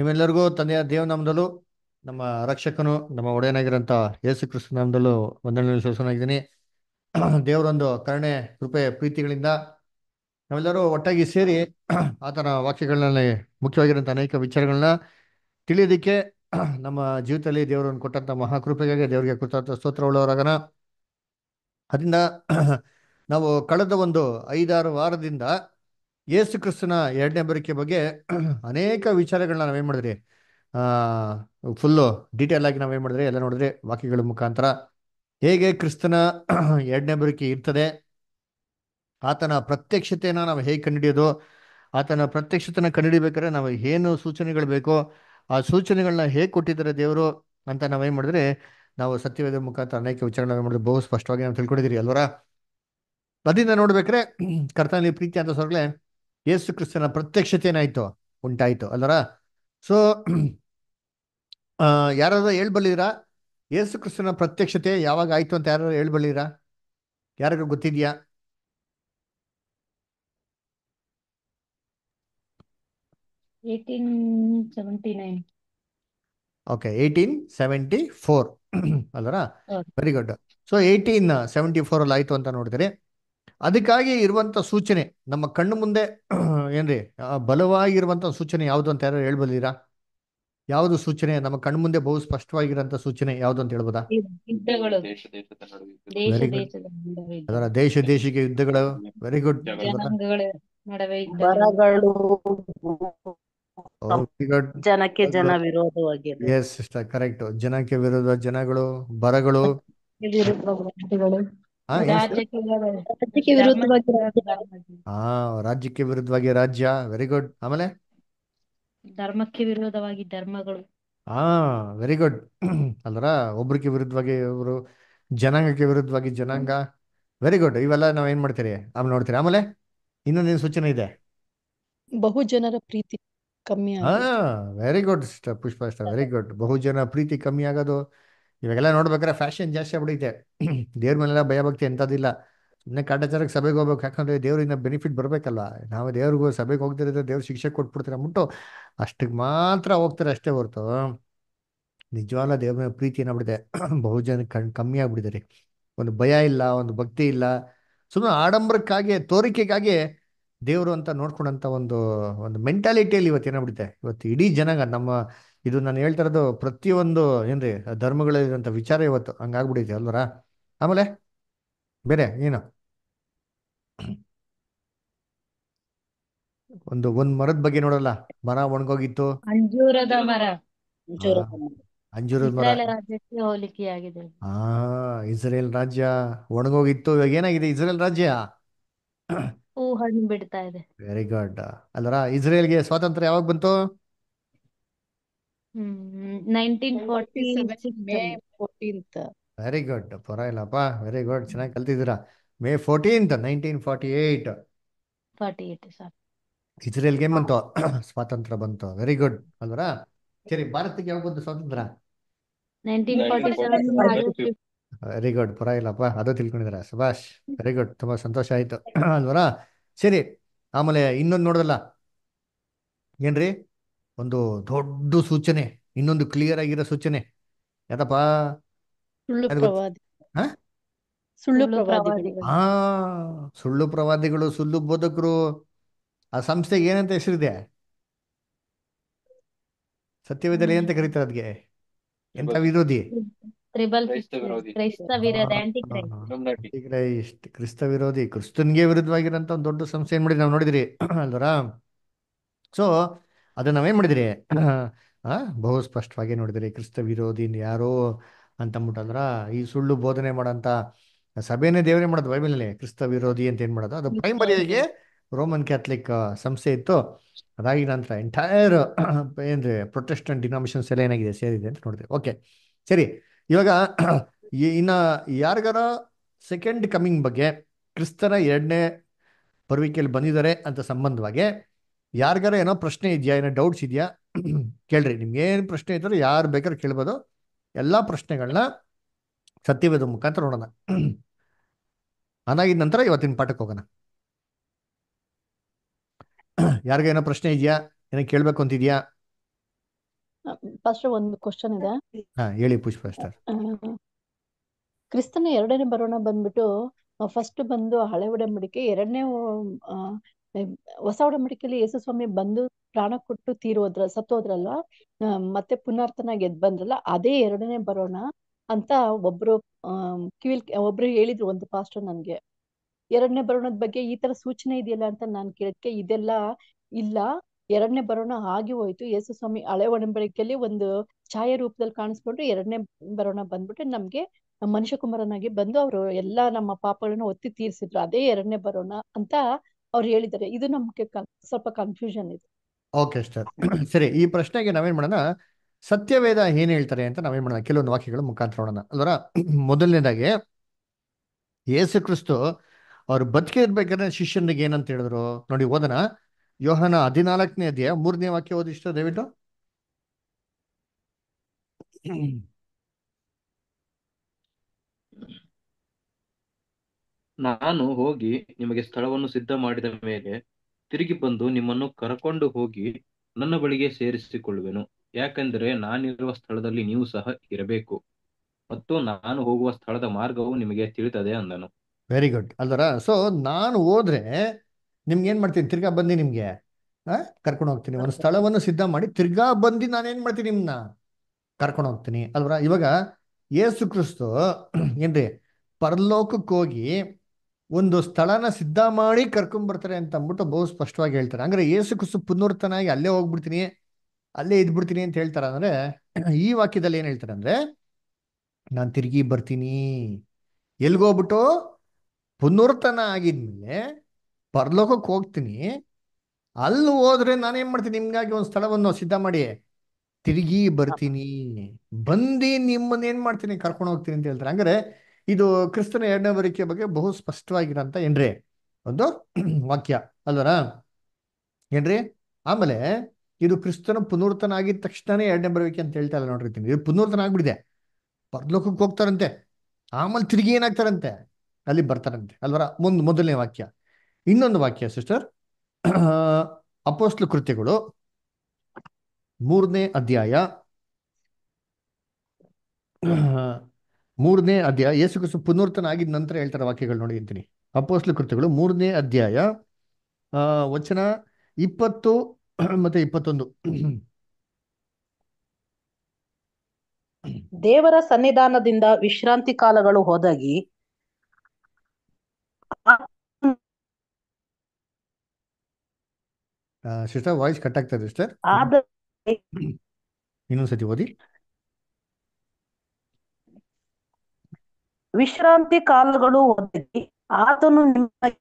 ನಿಮ್ಮೆಲ್ಲರಿಗೂ ತಂದೆಯ ದೇವನಾಮದಲ್ಲೂ ನಮ್ಮ ರಕ್ಷಕನು ನಮ್ಮ ಒಡೆಯನಾಗಿರಂತ ಯೇಸು ಕೃಷ್ಣ ನಾಮದಲ್ಲೂ ಒಂದನೇ ವಿಶ್ವಾಸನಾಗಿದ್ದೀನಿ ದೇವರೊಂದು ಕರುಣೆ ಕೃಪೆ ಪ್ರೀತಿಗಳಿಂದ ನಾವೆಲ್ಲರೂ ಒಟ್ಟಾಗಿ ಸೇರಿ ಆತನ ವಾಕ್ಯಗಳಲ್ಲಿ ಮುಖ್ಯವಾಗಿರೋಂಥ ಅನೇಕ ವಿಚಾರಗಳನ್ನ ತಿಳಿಯೋದಕ್ಕೆ ನಮ್ಮ ಜೀವಿತದಲ್ಲಿ ದೇವರನ್ನು ಕೊಟ್ಟಂಥ ಮಹಾಕೃಪೆಗಾಗಿ ದೇವರಿಗೆ ಕೃತಾರ್ಥ ಸ್ತೋತ್ರ ಉಳ್ಳವರಾಗಣ ಅದರಿಂದ ನಾವು ಕಳೆದ ಒಂದು ಐದಾರು ವಾರದಿಂದ ಯೇಸು ಕ್ರಿಸ್ತನ ಎರಡನೇ ಬರಿಕೆ ಬಗ್ಗೆ ಅನೇಕ ವಿಚಾರಗಳನ್ನ ನಾವೇನು ಮಾಡಿದ್ರಿ ಫುಲ್ಲು ಡೀಟೇಲ್ ಆಗಿ ನಾವೇನು ಮಾಡಿದ್ರೆ ಎಲ್ಲ ನೋಡಿದ್ರೆ ವಾಕ್ಯಗಳ ಮುಖಾಂತರ ಹೇಗೆ ಕ್ರಿಸ್ತನ ಎರಡನೇ ಬರಿಕೆ ಇರ್ತದೆ ಆತನ ಪ್ರತ್ಯಕ್ಷತೆಯನ್ನ ನಾವು ಹೇಗೆ ಕಂಡುಹಿಡಿಯೋದು ಆತನ ಪ್ರತ್ಯಕ್ಷತೆಯನ್ನ ಕಂಡುಹಿಡಿಬೇಕಾದ್ರೆ ನಾವು ಏನು ಸೂಚನೆಗಳು ಬೇಕೋ ಆ ಸೂಚನೆಗಳನ್ನ ಹೇಗೆ ಕೊಟ್ಟಿದ್ದಾರೆ ದೇವರು ಅಂತ ನಾವೇನು ಮಾಡಿದ್ರೆ ನಾವು ಸತ್ಯವೇದ ಮುಖಾಂತರ ಅನೇಕ ವಿಚಾರಗಳನ್ನ ಮಾಡಿದ್ರೆ ಬಹು ಸ್ಪಷ್ಟವಾಗಿ ನಾವು ತಿಳ್ಕೊಂಡಿದ್ದೀರಿ ಅಲ್ವರ ಅದರಿಂದ ನೋಡ್ಬೇಕ್ರೆ ಕರ್ತನಲ್ಲಿ ಪ್ರೀತಿ ಅಂತ ಸರ್ಗಳೇ ಯೇಸು ಕ್ರಿಸ್ತನ ಪ್ರತ್ಯಕ್ಷತೆ ಏನಾಯ್ತು ಉಂಟಾಯ್ತು ಅಲ್ಲರ ಸೊ ಯಾರಾದ್ರೂ ಹೇಳ್ಬಲ್ಲಿರಾ ಯೇಸು ಕ್ರಿಸ್ತನ ಪ್ರತ್ಯಕ್ಷತೆ ಯಾವಾಗ ಆಯ್ತು ಅಂತ ಯಾರು ಹೇಳ್ಬಲ್ಲಿರಾ ಯಾರಿಗೂ ಗೊತ್ತಿದ್ಯಾ ಓಕೆ ಏಯ್ಟೀನ್ ಸೆವೆಂಟಿ ಫೋರ್ ಅಲ್ಲರ very good so eighteen seventy four ಅಲ್ಲಿ ಆಯ್ತು ಅಂತ ನೋಡಿದ್ರಿ ಅದಕ್ಕಾಗಿ ಇರುವಂತ ಸೂಚನೆ ನಮ್ಮ ಕಣ್ಣು ಮುಂದೆ ಏನ್ರಿ ಬಲವಾಗಿರುವಂತ ಸೂಚನೆ ಯಾವುದು ಅಂತ ಯಾರು ಹೇಳ್ಬೋದಿರಾ ಯಾವುದು ಸೂಚನೆ ನಮ್ಮ ಕಣ್ಣು ಮುಂದೆ ಬಹು ಸ್ಪಷ್ಟವಾಗಿರುವಂತ ಸೂಚನೆ ಯಾವುದು ಅಂತ ಹೇಳ್ಬೋದಾ ಅದರ ದೇಶ ದೇಶಿಗೆ ಯುದ್ಧಗಳು ವೆರಿ ಗುಡ್ oh, ಜನಕ್ಕೆ ಜನ ಎಸ್ ಕರೆಕ್ಟ್ ಜನಕ್ಕೆ ವಿರೋಧ ಜನಗಳು ಬರಗಳು ಹಾ ರಾಜ್ಯಕ್ಕೆ ವಿರುದ್ಧವಾಗಿ ಹಾ ರಾಜ್ಯಕ್ಕೆ ವಿರುದ್ಧವಾಗಿ ರಾಜ್ಯ ವೆರಿ ಗುಡ್ ಆಮೇಲೆ ಧರ್ಮಕ್ಕೆ ವಿರೋಧವಾಗಿ ಧರ್ಮಗಳು ಹಾ ವೆರಿ ಗುಡ್ ಅಲ್ರ ಒಬ್ರಿಗೆ ವಿರುದ್ಧವಾಗಿ ಒಬ್ರು ಜನಾಂಗಕ್ಕೆ ವಿರುದ್ಧವಾಗಿ ಜನಾಂಗ ವೆರಿ ಗುಡ್ ಇವೆಲ್ಲ ನಾವ್ ಏನ್ ಮಾಡ್ತೀರಿ ಆಮೇಲೆ ನೋಡ್ತೀರಿ ಆಮೇಲೆ ಇನ್ನೊಂದೇನು ಸೂಚನೆ ಇದೆ ಬಹು ಜನರ ಪ್ರೀತಿ ಕಮ್ಮಿ ಹಾ very good Pushpa very good ಬಹುಜನ ಪ್ರೀತಿ ಕಮ್ಮಿ ಆಗೋದು ಇವಾಗೆಲ್ಲ ನೋಡ್ಬೇಕಾದ್ರೆ ಫ್ಯಾಷನ್ ಜಾಸ್ತಿ ಆಗ್ಬಿಡೈತೆ ದೇವ್ರ ಮೇಲೆಲ್ಲ ಭಯಭಕ್ತಿ ಎಂಥದ್ದಿಲ್ಲ ಸುಮ್ಮನೆ ಕಾಟಾಚಾರಕ್ಕೆ ಸಭೆಗೆ ಹೋಗ್ಬೇಕು ಯಾಕಂದ್ರೆ ದೇವರಿಂದ ಬೆನಿಫಿಟ್ ಬರಬೇಕಲ್ಲ ನಾವು ದೇವ್ರಿಗೂ ಸಭೆಗೆ ಹೋಗ್ತಿರೋದ್ರೆ ದೇವ್ರ ಶಿಕ್ಷೆ ಕೊಟ್ಬಿಡ್ತಾರೆ ಮುಟ್ಟು ಅಷ್ಟಕ್ಕೆ ಮಾತ್ರ ಹೋಗ್ತಾರೆ ಅಷ್ಟೇ ಹೊರತು ನಿಜವಾಗ ದೇವ್ರ ಮೇಲೆ ಪ್ರೀತಿ ಏನಾಗ್ಬಿಡಿದೆ ಬಹುಜನ ಕಣ್ ಕಮ್ಮಿ ಆಗ್ಬಿಟ್ಟಿದೆ ಒಂದು ಭಯ ಇಲ್ಲ ಒಂದು ಭಕ್ತಿ ಇಲ್ಲ ಸುಮ್ಮನೆ ಆಡಂಬರಕ್ಕಾಗಿ ತೋರಿಕೆಗಾಗಿ ದೇವರು ಅಂತ ನೋಡ್ಕೊಂಡಂಥ ಒಂದು ಒಂದು ಮೆಂಟಾಲಿಟಿಯಲ್ಲಿ ಇವತ್ತು ಏನಾಗ್ಬಿಡುತ್ತೆ ಇವತ್ತು ಇಡೀ ಜನಾಂಗ ನಮ್ಮ ಇದು ನಾನು ಹೇಳ್ತಾ ಇರೋದು ಪ್ರತಿಯೊಂದು ಏನ್ರಿ ಧರ್ಮಗಳಿರುವಂತ ವಿಚಾರ ಇವತ್ತು ಹಂಗಾಗ್ಬಿಡೈತಿ ಅಲ್ವರ ಆಮೇಲೆ ಬೇರೆ ಏನು ಒಂದು ಒಂದ್ ಮರದ ಬಗ್ಗೆ ನೋಡಲ್ಲ ಮರ ಒಣಗೋಗಿತ್ತು ಅಂಜೂರದ ಮರ ಅಂಜೂರದ ಮರ ಹಾ ಇಸ್ರೇಲ್ ರಾಜ್ಯ ಒಣಗೋಗಿತ್ತು ಇವಾಗ ಏನಾಗಿದೆ ಇಸ್ರೇಲ್ ರಾಜ್ಯ ಹೂ ಹಣ್ಣು ಬಿಡ್ತಾ ಇದೆ ವೆರಿ ಗುಡ್ ಅಲ್ಲರ ಇಸ್ರೇಲ್ಗೆ ಸ್ವಾತಂತ್ರ್ಯ ಯಾವಾಗ ಬಂತು ವೆರಿ ಗುಡ್ ಪರವಾಗಿಲ್ಲಪ್ಪ ವೆರಿ ಗುಡ್ ಚೆನ್ನಾಗಿ ಕಲ್ತಿದ್ದೀರಾ May fourteenth nineteen forty eight ಇಸ್ರೇಲ್ಗೆ ಬಂತು ಸ್ವಾತಂತ್ರ್ಯ ಬಂತು ವೆರಿ ಗುಡ್ ಅಲ್ವರಾ ಸರಿ ಭಾರತಕ್ಕೆ ಯಾವಾಗ ಬಂತು ಸ್ವಾತಂತ್ರ್ಯ ವೆರಿ ಗುಡ್ ಪರವಾಗಿಲ್ಲಪ್ಪ ಅದು ತಿಳ್ಕೊಂಡಿದ್ರ ಸುಭಾಷ್ ವೆರಿ ಗುಡ್ ತುಂಬಾ ಸಂತೋಷ ಆಯ್ತು ಅಲ್ವರಾ ಸರಿ ಆಮೇಲೆ ಇನ್ನೊಂದು ನೋಡೋದಲ್ಲ ಏನ್ರಿ ಒಂದು ದೊಡ್ಡ ಸೂಚನೆ ಇನ್ನೊಂದು ಕ್ಲಿಯರ್ ಆಗಿರೋ ಸೂಚನೆ ಯಾತಪ್ಪ ಹಾ ಸುಳ್ಳು ಪ್ರವಾದಿಗಳು ಸುಳ್ಳು ಬೋಧಕರು ಆ ಸಂಸ್ಥೆಗೆ ಏನಂತ ಹೆಸರಿದೆ ಸತ್ಯವೇದಲ್ಲಿ ಏನಂತ ಕರೀತಾರೆ ಅದ್ಗೆ ಎಂತ ವಿರೋಧಿ ಕ್ರಿಸ್ತ ವಿರೋಧಿ ಕ್ರಿಸ್ತನ್ಗೆ ವಿರುದ್ಧವಾಗಿರಂತ ಒಂದು ದೊಡ್ಡ ಸಂಸ್ಥೆ ಏನ್ ಮಾಡಿದ್ರಿ ನಾವು ನೋಡಿದ್ರಿ ಅಲ್ವರ ಸೊ ಅದು ನಾವೇನು ಮಾಡಿದ್ರಿ ಬಹು ಸ್ಪಷ್ಟವಾಗಿ ನೋಡಿದ್ರಿ ಕ್ರಿಸ್ತ ವಿರೋಧಿ ಯಾರೋ ಅಂತಂದ್ಬಿಟ್ಟಂದ್ರ ಈ ಸುಳ್ಳು ಬೋಧನೆ ಮಾಡೋಂಥ ಸಭೆನೇ ದೇವರೇ ಮಾಡೋದು ಬೈಬಲ್ನಲ್ಲಿ ಕ್ರಿಸ್ತ ವಿರೋಧಿ ಅಂತ ಏನು ಮಾಡೋದು ಅದು ಪ್ರೈಮರಿಯಾಗಿ ರೋಮನ್ ಕ್ಯಾಥಲಿಕ್ ಸಂಸ್ಥೆ ಇತ್ತು ಅದಾಗಿ ನಂತರ ಎಂಟೈರ್ ಏನ್ರಿ ಪ್ರೊಟೆಸ್ಟೆಂಟ್ ಡಿನಾಮಿನೇಷನ್ಸ್ ಎಲ್ಲ ಏನಾಗಿದೆ ಸೇರಿದೆ ಅಂತ ನೋಡಿದ್ರಿ ಓಕೆ ಸರಿ ಇವಾಗ ಇನ್ನ ಯಾರಿಗಾರ ಸೆಕೆಂಡ್ ಕಮಿಂಗ್ ಬಗ್ಗೆ ಕ್ರಿಸ್ತನ ಎರಡನೇ ಪರ್ವಿಕೆಯಲ್ಲಿ ಬಂದಿದ್ದಾರೆ ಅಂತ ಸಂಬಂಧವಾಗಿ ಯಾರಿಗಾರ ಏನೋ ಪ್ರಶ್ನೆ ಇದೆಯಾ ಏನೋ ಡೌಟ್ಸ್ ಇದೆಯಾ ಕೇಳ್ರಿ ನಿಮ್ಗೆ ಏನು ಪ್ರಶ್ನೆ ಇದ್ರೆ ಯಾರು ಬೇಕಾದ್ರೆ ಕೇಳ್ಬೋದು ಎಲ್ಲ ಪ್ರಶ್ನೆಗಳನ್ನ ಸತ್ಯವೇದ ಮುಖಾಂತರ ನೋಡೋಣ ಅದಾಗಿದ ನಂತರ ಇವತ್ತಿನ ಪಾಠಕ್ಕೆ ಹೋಗೋಣ ಯಾರಿಗೇನೋ ಪ್ರಶ್ನೆ ಇದೆಯಾ ಏನೋ ಕೇಳ್ಬೇಕು ಅಂತಿದ್ಯಾ ಪಾಸ್ಟರ್ ಒಂದು ಕ್ವಶನ್ ಇದೆ ಹಾ ಹೇಳಿ ಪುಷ್ಪ ಪಾಸ್ಟರ್ ಕ್ರಿಸ್ತನ ಎರಡನೇ ಬರೋಣ ಬಂದ್ಬಿಟ್ಟು ಫಸ್ಟ್ ಬಂದು ಹಳೆ ಒಡಂಬಡಿಕೆ ಎರಡನೇ ಹೊಸ ಒಡಂಬಡಿಕೆಯಲ್ಲಿ ಯೇಸು ಸ್ವಾಮಿ ಬಂದು ಪ್ರಾಣ ಕೊಟ್ಟು ತೀರೋದ್ರ ಸತ್ತೋದ್ರಲ್ಲ ಮತ್ತೆ ಪುನರ್ತನಾಗಿ ಎದ್ ಬಂದ್ರಲ್ಲ ಅದೇ ಎರಡನೇ ಬರೋಣ ಅಂತ ಒಬ್ರು ಕಿವಿಲ್ ಒಬ್ರು ಹೇಳಿದ್ರು ಒಂದು ಪಾಸ್ಟರ್ ನನ್ಗೆ ಎರಡನೇ ಬರೋಣದ ಬಗ್ಗೆ ಈ ತರ ಸೂಚನೆ ಇದೆಯಲ್ಲ ಅಂತ ನಾನು ಕೇಳಕ್ಕೆ ಇದೆಲ್ಲ ಇಲ್ಲ ಎರಡನೇ ಬರೋಣ ಆಗಿ ಹೋಯ್ತು ಯೇಸು ಸ್ವಾಮಿ ಹಳೆ ಒಡಂಬಡಿಕೆಯಲ್ಲಿ ಒಂದು ಛಾಯೆ ರೂಪದಲ್ಲಿ ಕಾಣಿಸ್ಕೊಂಡ್ರು ಎರಡನೇ ಬರೋಣ ಬಂದ್ಬಿಟ್ಟು ನಮ್ಗೆ ಮನುಷ್ಯ ಕುಮಾರನಾಗಿ ಬಂದು ಅವರು ಎಲ್ಲಾ ನಮ್ಮ ಪಾಪಗಳನ್ನ ಒತ್ತಿ ತೀರ್ಸಿದ್ರು ಅದೇ ಎರಡನೇ ಬರೋಣ ಅಂತ ಅವ್ರು ಹೇಳಿದ್ದಾರೆ ಇದು ನಮ್ಗೆ ಸ್ವಲ್ಪ ಕನ್ಫ್ಯೂಷನ್ ಇದೆ ಓಕೆ ಸರ್ ಸರಿ ಈ ಪ್ರಶ್ನೆಗೆ ನಾವೇನ್ ಮಾಡೋಣ ಸತ್ಯವೇದ ಏನ್ ಹೇಳ್ತಾರೆ ಅಂತ ನಾವೇನ್ ಮಾಡೋಣ ಕೆಲವೊಂದು ವಾಕ್ಯಗಳು ಮುಖಾಂತರ ನೋಡೋಣ ಅಲ್ವರ ಮೊದಲನೇದಾಗಿ ಯೇಸು ಕ್ರಿಸ್ತು ಅವ್ರು ಬದುಕಿರ್ಬೇಕಾದ್ರೆ ಶಿಷ್ಯನಿಗೆ ಏನಂತ ಹೇಳಿದ್ರು ನೋಡಿ ಓದನ ಯೋಹನ ಹದಿನಾಲ್ಕನೇ ಅಧ್ಯಾಯ ಮೂರನೇ ವಾಕ್ಯ ಓದಿಷ್ಟು ದಯವಿಟ್ಟು ನಾನು ಹೋಗಿ ನಿಮಗೆ ಸ್ಥಳವನ್ನು ಸಿದ್ಧ ಮಾಡಿದ ಮೇಲೆ ತಿರುಗಿ ಬಂದು ನಿಮ್ಮನ್ನು ಕರಕೊಂಡು ಹೋಗಿ ನನ್ನ ಬಳಿಗೆ ಸೇರಿಸಿಕೊಳ್ಳುವೆನು ಯಾಕೆಂದರೆ ನಾನಿರುವ ಸ್ಥಳದಲ್ಲಿ ನೀವು ಸಹ ಇರಬೇಕು ಮತ್ತು ನಾನು ಹೋಗುವ ಸ್ಥಳದ ಮಾರ್ಗವು ನಿಮಗೆ ತಿಳಿತದೆ ಅಂದನು ವೆರಿ ಗುಡ್ ಅಲ್ದರ ಸೊ ನಾನು ಹೋದ್ರೆ ನಿಮ್ಗೆ ಏನ್ ಮಾಡ್ತೀನಿ ತಿರ್ಗಾ ಬಂದಿ ನಿಮ್ಗೆ ಕರ್ಕೊಂಡು ಹೋಗ್ತೀನಿ ಒಂದು ಸ್ಥಳವನ್ನು ಸಿದ್ಧ ಮಾಡಿ ತಿರ್ಗಾ ನಾನು ಏನ್ ಮಾಡ್ತೀನಿ ನಿಮ್ನ ಕರ್ಕೊಂಡು ಹೋಗ್ತೀನಿ ಅಲ್ವರ ಇವಾಗ ಯೇಸು ಕ್ರಿಸ್ತು ಏನ್ರಿ ಪರಲೋಕಕ್ಕೆ ಹೋಗಿ ಒಂದು ಸ್ಥಳನ ಸಿದ್ಧ ಮಾಡಿ ಕರ್ಕೊಂಡ್ಬರ್ತಾರೆ ಅಂತ ಅಂದ್ಬಿಟ್ಟು ಬಹು ಸ್ಪಷ್ಟವಾಗಿ ಹೇಳ್ತಾರೆ ಅಂದ್ರೆ ಏಸು ಕುಸು ಪುನರ್ತನಾಗಿ ಅಲ್ಲೇ ಹೋಗ್ಬಿಡ್ತೀನಿ ಅಲ್ಲೇ ಇದ್ಬಿಡ್ತೀನಿ ಅಂತ ಹೇಳ್ತಾರೆ ಅಂದ್ರೆ ಈ ವಾಕ್ಯದಲ್ಲಿ ಏನ್ ಹೇಳ್ತಾರೆ ಅಂದ್ರೆ ನಾನು ತಿರುಗಿ ಬರ್ತೀನಿ ಎಲ್ಗೋಗ್ಬಿಟ್ಟು ಪುನರ್ತನ ಆಗಿದ್ಮೇಲೆ ಪರಲೋಕಕ್ಕೆ ಹೋಗ್ತೀನಿ ಅಲ್ಲಿ ಹೋದ್ರೆ ನಾನೇನ್ ಮಾಡ್ತೀನಿ ನಿಮ್ಗಾಗಿ ಒಂದು ಸ್ಥಳವನ್ನು ಸಿದ್ಧ ಮಾಡಿ ತಿರುಗಿ ಬರ್ತೀನಿ ಬಂದು ನಿಮ್ಮನ್ನ ಏನ್ ಮಾಡ್ತೀನಿ ಕರ್ಕೊಂಡು ಹೋಗ್ತೀನಿ ಅಂತ ಹೇಳ್ತಾರೆ ಅಂದ್ರೆ ಇದು ಕ್ರಿಸ್ತನ ಎರಡನೇ ಬರಿಕೆ ಬಗ್ಗೆ ಬಹು ಸ್ಪಷ್ಟವಾಗಿರೋಂಥ ಏನ್ರಿ ಒಂದು ವಾಕ್ಯ ಅಲ್ವರ ಏನ್ರಿ ಆಮೇಲೆ ಇದು ಕ್ರಿಸ್ತನ ಪುನರ್ತನ ಆಗಿದ ತಕ್ಷಣನೇ ಎರಡನೇ ಬರುವಿಕೆ ಅಂತ ಹೇಳ್ತಾ ಇಲ್ಲ ನೋಡಿರ್ತೀನಿ ಇದು ಪುನರ್ತನ ಆಗ್ಬಿಡಿದೆ ಪರಲೋಕಕ್ಕೆ ಹೋಗ್ತಾರಂತೆ ಆಮೇಲೆ ತಿರುಗಿ ಏನಾಗ್ತಾರಂತೆ ಅಲ್ಲಿ ಬರ್ತಾರಂತೆ ಅಲ್ವರ ಮುಂದ್ ಮೊದಲನೇ ವಾಕ್ಯ ಇನ್ನೊಂದು ವಾಕ್ಯ ಸಿಸ್ಟರ್ ಅಪೋಸ್ಲು ಕೃತ್ಯಗಳು ಮೂರನೇ ಅಧ್ಯಾಯ ಮೂರನೇ ಅಧ್ಯಾಯ ಯೇಸುಕ್ರಿಸ್ತು ಪುನರ್ತನ ಆಗಿದ ನಂತರ ಹೇಳ್ತಾರೆ ವಾಕ್ಯಗಳು ನೋಡಿ ಅಂತೀನಿ ಅಪೋಸ್ಲು ಕೃತ್ಯಗಳು ಮೂರನೇ ಅಧ್ಯಾಯ ವಚನ ಇಪ್ಪತ್ತು ಮತ್ತೆ ಇಪ್ಪತ್ತೊಂದು ದೇವರ ಸನ್ನಿಧಾನದಿಂದ ವಿಶ್ರಾಂತಿ ಕಾಲಗಳು ಹೋದಾಗಿ ಸಿಸ್ಟರ್ ವಾಯ್ಸ್ ಕಟ್ ಆಗ್ತದೆ ಇದೆ ಇನ್ನೊಂದ್ಸತಿ ಓದಿ ವಿಶ್ರಾಂತಿ ಕಾಲಗಳು ಒದಗಿ ಆತನು ನಿಮಗೆ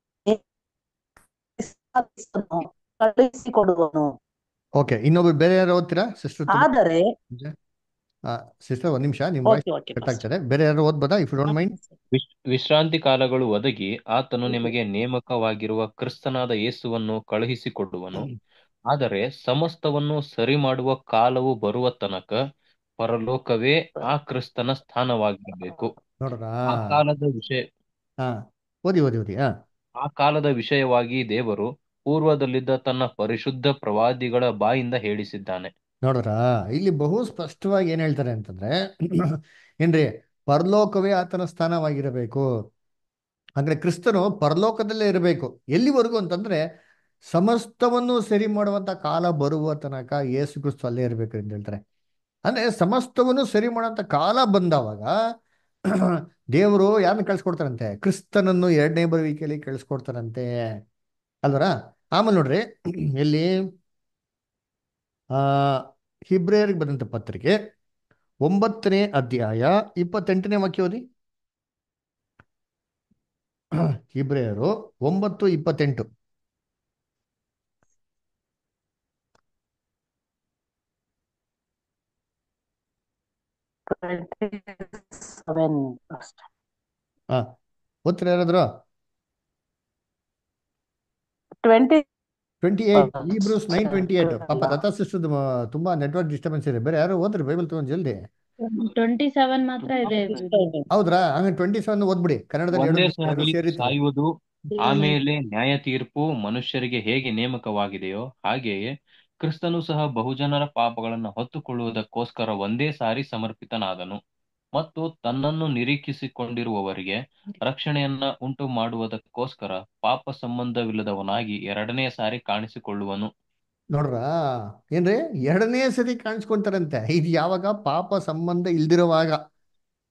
ಕಳುಹಿಸಿಕೊಡುವನು ಓಕೆ ಇನ್ನೊಬ್ರು ಬೇರೆ ಯಾರು ಓದ್ತೀರಾ ಸಿಸ್ಟರ್ ಆದರೆ ಸಿಸ್ಟರ್ ಒಂದ್ ನಿಮಿಷ ನಿಮ್ಮ ಕಟ್ ಆಗ್ತದೆ ಬೇರೆ ಯಾರು ಓದ್ಬೋದಾ ಇಫ್ ಡೋಂಟ್ ಮೈಂಡ್ ವಿಶ್ರಾಂತಿ ಕಾಲಗಳು ಒದಗಿ ಆತನು ನಿಮಗೆ ನೇಮಕವಾಗಿರುವ ಕ್ರಿಸ್ತನಾದ ಯೇಸುವನ್ನು ಕಳುಹಿಸಿಕೊಡುವನು ಆದರೆ ಸಮಸ್ತವನ್ನು ಸರಿ ಮಾಡುವ ಕಾಲವು ಬರುವ ತನಕ ಪರಲೋಕವೇ ಆ ಕ್ರಿಸ್ತನ ಸ್ಥಾನವಾಗಿರಬೇಕು ನೋಡ್ರಾ ಆ ಕಾಲದ ವಿಷಯ ಹಾ ಓದಿ ಓದಿ ಓದಿ ಹಾ ಆ ಕಾಲದ ವಿಷಯವಾಗಿ ದೇವರು ಪೂರ್ವದಲ್ಲಿದ್ದ ತನ್ನ ಪರಿಶುದ್ಧ ಪ್ರವಾದಿಗಳ ಬಾಯಿಂದ ಹೇಳಿಸಿದ್ದಾನೆ ನೋಡ್ರ ಇಲ್ಲಿ ಬಹು ಸ್ಪಷ್ಟವಾಗಿ ಏನ್ ಹೇಳ್ತಾರೆ ಅಂತಂದ್ರೆ ಏನ್ರಿ ಪರಲೋಕವೇ ಆತನ ಸ್ಥಾನವಾಗಿರಬೇಕು ಅಂದ್ರೆ ಕ್ರಿಸ್ತನು ಪರಲೋಕದಲ್ಲೇ ಇರಬೇಕು ಎಲ್ಲಿವರೆಗೂ ಅಂತಂದ್ರೆ ಸಮಸ್ತವನ್ನು ಸರಿ ಮಾಡುವಂತ ಕಾಲ ಬರುವ ತನಕ ಯೇಸು ಕ್ರಿಸ್ತು ಅಲ್ಲೇ ಇರಬೇಕು ಅಂತ ಹೇಳ್ತಾರೆ ಅಂದ್ರೆ ಸಮಸ್ತವನ್ನು ಸರಿ ಮಾಡುವಂತ ಕಾಲ ಬಂದವಾಗ ದೇವರು ಯಾರನ್ನ ಕಳ್ಸ್ಕೊಡ್ತಾರಂತೆ ಕ್ರಿಸ್ತನನ್ನು ಎರಡನೇ ಬರುವಿಕೆಯಲ್ಲಿ ಕಳ್ಸ್ಕೊಡ್ತಾರಂತೆ ಅಲ್ವರ ಆಮೇಲೆ ನೋಡ್ರಿ ಇಲ್ಲಿ ಆ ಹಿಬ್ರೇಯರ್ಗೆ ಬಂದಂತ ಪತ್ರಿಕೆ ಒಂಬತ್ತನೇ ಅಧ್ಯಾಯ ಇಪ್ಪತ್ತೆಂಟನೇ ವಾಕ್ಯ ಓದಿ ಹಿಬ್ರೇಯರು ಒಂಬತ್ತು ಇಪ್ಪತ್ತೆಂಟು Oh, ನೈನ್ ಟ್ವೆಂಟಿ ಪಾಪ ಸಿಸ್ಟರ್ ತುಂಬಾ ನೆಟ್ವರ್ಕ್ ಡಿಸ್ಟರ್ಬೆನ್ಸ್ ಇದೆ ಬೇರೆ ಯಾರು ಓದ್ರಿ ಬೈಬಲ್ ತಗೊಂಡ್ ಜಲ್ದಿ ಟ್ವೆಂಟಿ ಮಾತ್ರ ಹೌದ್ರಾ ಟ್ವೆಂಟಿ ಸೆವೆನ್ ಓದ್ಬಿಡಿ ಕನ್ನಡದಲ್ಲಿ ಆಮೇಲೆ ನ್ಯಾಯ ತೀರ್ಪು ಮನುಷ್ಯರಿಗೆ ಹೇಗೆ ನೇಮಕವಾಗಿದೆಯೋ ಹಾಗೆಯೇ ಕ್ರಿಸ್ತನು ಸಹ ಬಹುಜನರ ಪಾಪಗಳನ್ನು ಹೊತ್ತುಕೊಳ್ಳುವುದಕ್ಕೋಸ್ಕರ ಒಂದೇ ಸಾರಿ ಸಮರ್ಪಿತನಾದನು ಮತ್ತು ತನ್ನನ್ನು ನಿರೀಕ್ಷಿಸಿಕೊಂಡಿರುವವರಿಗೆ ರಕ್ಷಣೆಯನ್ನ ಉಂಟು ಮಾಡುವುದಕ್ಕೋಸ್ಕರ ಪಾಪ ಸಂಬಂಧವಿಲ್ಲದವನಾಗಿ ಎರಡನೇ ಸಾರಿ ಕಾಣಿಸಿಕೊಳ್ಳುವನು ನೋಡ್ರ ಏನ್ರಿ ಎರಡನೇ ಸರಿ ಕಾಣಿಸ್ಕೊಂತಾರಂತೆ ಇದು ಯಾವಾಗ ಪಾಪ ಸಂಬಂಧ ಇಲ್ದಿರುವಾಗ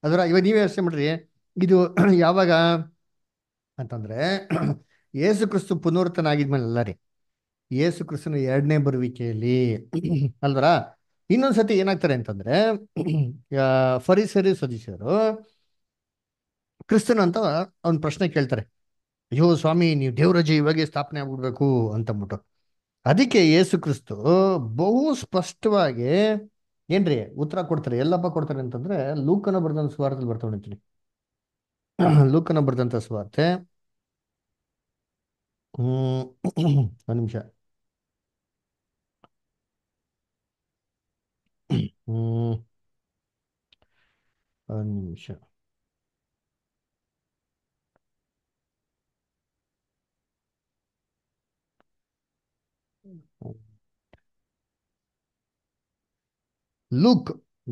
ಅದರ ಇವಾಗ ನೀವೇ ಯೋಚನೆ ಮಾಡ್ರಿ ಇದು ಯಾವಾಗ ಅಂತಂದ್ರೆ ಯೇಸು ಕ್ರಿಸ್ತು ಆಗಿದ್ಮೇಲೆ ಅಲ್ಲ ರೀ ಯೇಸು ಕ್ರಿಸ್ತನ ಎರಡನೇ ಬರುವಿಕೆಯಲ್ಲಿ ಅಲ್ವರ ಇನ್ನೊಂದ್ಸತಿ ಏನಾಗ್ತಾರೆ ಅಂತಂದ್ರೆ ಫರಿಸರಿ ಸದಸ್ಯರು ಕ್ರಿಸ್ತನ ಅಂತ ಅವ್ನ ಪ್ರಶ್ನೆ ಕೇಳ್ತಾರೆ ಅಯ್ಯೋ ಸ್ವಾಮಿ ನೀವು ದೇವರಜಿ ಇವಾಗೆ ಸ್ಥಾಪನೆ ಆಗ್ಬಿಡ್ಬೇಕು ಅಂತಂದ್ಬಿಟ್ಟು ಅದಕ್ಕೆ ಯೇಸು ಕ್ರಿಸ್ತು ಬಹು ಸ್ಪಷ್ಟವಾಗಿ ಏನ್ರಿ ಉತ್ತರ ಕೊಡ್ತಾರೆ ಎಲ್ಲಪ್ಪ ಕೊಡ್ತಾರೆ ಅಂತಂದ್ರೆ ಲೂಕನ ಬರ್ದಂತ ಸ್ವಾರ್ಥದಲ್ಲಿ ಬರ್ತಾವಂತೀನಿ ಲೂಕನ ಬರೆದಂತ ಸ್ವಾರ್ಥೆ ಹ್ಮ್ ಒಂದ್ ನಿಮಿಷ look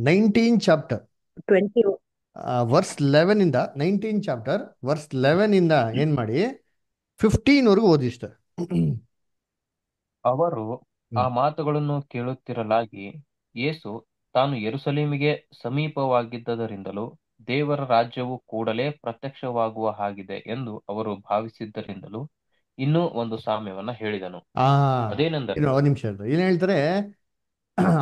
nineteen chapter twenty verse eleven ಇಂದ ನೈನ್ಟೀನ್ ಚಾಪ್ಟರ್ ವರ್ಸ್ ಲೆವೆನ್ ಇಂದ ಏನ್ ಮಾಡಿ ಫಿಫ್ಟೀನ್ ವರೆಗೂ ಓದಿಸ್ತ ಅವರು ಆ ಮಾತುಗಳನ್ನು ಕೇಳುತ್ತಿರಲಾಗಿ ಏಸು ತಾನು ಯೆರೂಸಲೇಮಿಗೆ ಸಮೀಪವಾಗಿದ್ದರಿಂದಲೂ ದೇವರ ರಾಜ್ಯವು ಕೂಡಲೇ ಪ್ರತ್ಯಕ್ಷವಾಗುವ ಹಾಗಿದೆ ಎಂದು ಅವರು ಭಾವಿಸಿದ್ದರಿಂದಲೂ ಇನ್ನೂ ಒಂದು ಸಾಮ್ಯವನ್ನ ಹೇಳಿದನು ಅದೇನೆಂದರೆ ನಿಮಿಷ ಏನ್ ಹೇಳ್ತಾರೆ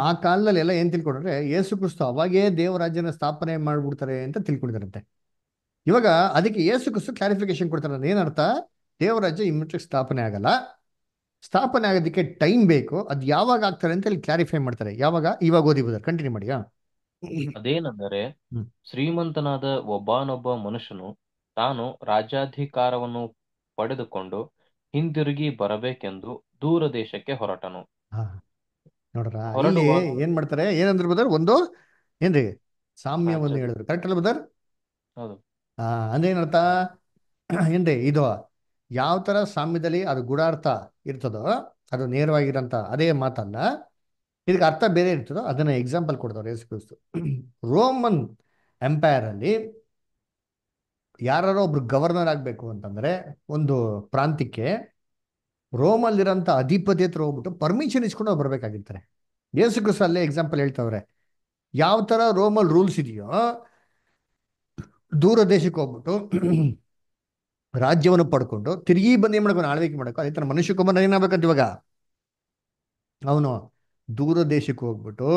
ಆ ಕಾಲದಲ್ಲಿ ಎಲ್ಲ ಏನ್ ತಿಳ್ಕೊಂಡ್ರೆ ಯೇಸು ಕ್ರಿಸ್ತು ಅವಾಗೇ ದೇವರಾಜ್ಯನ ಸ್ಥಾಪನೆ ಮಾಡ್ಬಿಡ್ತಾರೆ ಅಂತ ತಿಳ್ಕೊಂಡಿದ್ದಾರಂತೆ ಇವಾಗ ಅದಕ್ಕೆ ಯೇಸು ಕ್ರಿಸ್ತು ಕ್ಲಾರಿಫಿಕೇಶನ್ ಕೊಡ್ತಾರೆ ಏನರ್ಥ ದೇವರಾಜ್ಯ ಇಮ್ಮಿಟ್ರಿಕ್ ಸ್ಥಾಪನೆ ಆಗಲ್ಲ ಸ್ಥಾಪನೆ ಆಗೋದಕ್ಕೆ ಟೈಮ್ ಬೇಕು ಅದು ಯಾವಾಗ ಆಗ್ತಾರೆ ಅಂತ ಇಲ್ಲಿ ಕ್ಲಾರಿಫೈ ಮಾಡ್ತಾರೆ ಯಾವಾಗ ಇವಾಗ ಓದಿ ಬದರ್ ಕಂಟಿನ್ಯೂ ಮಾಡಿಯಾ ಅದೇನೆಂದರೆ ಶ್ರೀಮಂತನಾದ ಒಬ್ಬನೊಬ್ಬ ಮನುಷ್ಯನು ತಾನು ರಾಜ್ಯಾಧಿಕಾರವನ್ನು ಪಡೆದುಕೊಂಡು ಹಿಂದಿರುಗಿ ಬರಬೇಕೆಂದು ದೂರ ದೇಶಕ್ಕೆ ಹೊರಟನು ನೋಡ್ರ ಏನ್ ಮಾಡ್ತಾರೆ ಏನಂದ್ರೆ ಬದರ್ ಒಂದು ಏನ್ರಿ ಸಾಮ್ಯ ಹೇಳಿದ್ರು ಕರೆಕ್ಟ್ ಅಲ್ಲ ಬದರ್ ಹೌದು ಹಾ ಅಂದ್ರೆ ಏನರ್ಥ ಏನ್ರಿ ಇದು ಯಾವ ಥರ ಸಾಮ್ಯದಲ್ಲಿ ಅದು ಗುಡಾರ್ಥ ಇರ್ತದೋ ಅದು ನೇರವಾಗಿರೋಂಥ ಅದೇ ಮಾತಲ್ಲ ಇದಕ್ಕೆ ಅರ್ಥ ಬೇರೆ ಇರ್ತದೋ ಅದನ್ನ ಎಕ್ಸಾಂಪಲ್ ಕೊಡ್ತಾರೆ ಯೇಸು ರೋಮನ್ ಎಂಪೈರ್ ಅಲ್ಲಿ ಯಾರೋ ಒಬ್ರು ಗವರ್ನರ್ ಆಗಬೇಕು ಅಂತಂದ್ರೆ ಒಂದು ಪ್ರಾಂತ್ಯಕ್ಕೆ ರೋಮಲ್ಲಿರೋಂಥ ಅಧಿಪತಿ ಹತ್ರ ಹೋಗ್ಬಿಟ್ಟು ಪರ್ಮಿಷನ್ ಇಸ್ಕೊಂಡು ಬರ್ಬೇಕಾಗಿರ್ತಾರೆ ಯೇಸು ಅಲ್ಲೇ ಎಕ್ಸಾಂಪಲ್ ಹೇಳ್ತಾವ್ರೆ ಯಾವ ಥರ ರೋಮಲ್ ರೂಲ್ಸ್ ಇದೆಯೋ ದೂರ ದೇಶಕ್ಕೆ ಹೋಗ್ಬಿಟ್ಟು ರಾಜ್ಯವನ್ನು ಪಡ್ಕೊಂಡು ತಿರುಗಿ ಬಂದು ಏನ್ ಮಾಡ್ಕೊಂಡು ಆಳ್ವಿಕೆ ಮಾಡಬೇಕು ಅದೇ ಥರ ಮನುಷ್ಯ ಕುಮಾರ್ ಏನಾಗಬೇಕಂತ ಇವಾಗ ಅವನು ದೂರ ದೇಶಕ್ಕೆ ಹೋಗ್ಬಿಟ್ಟು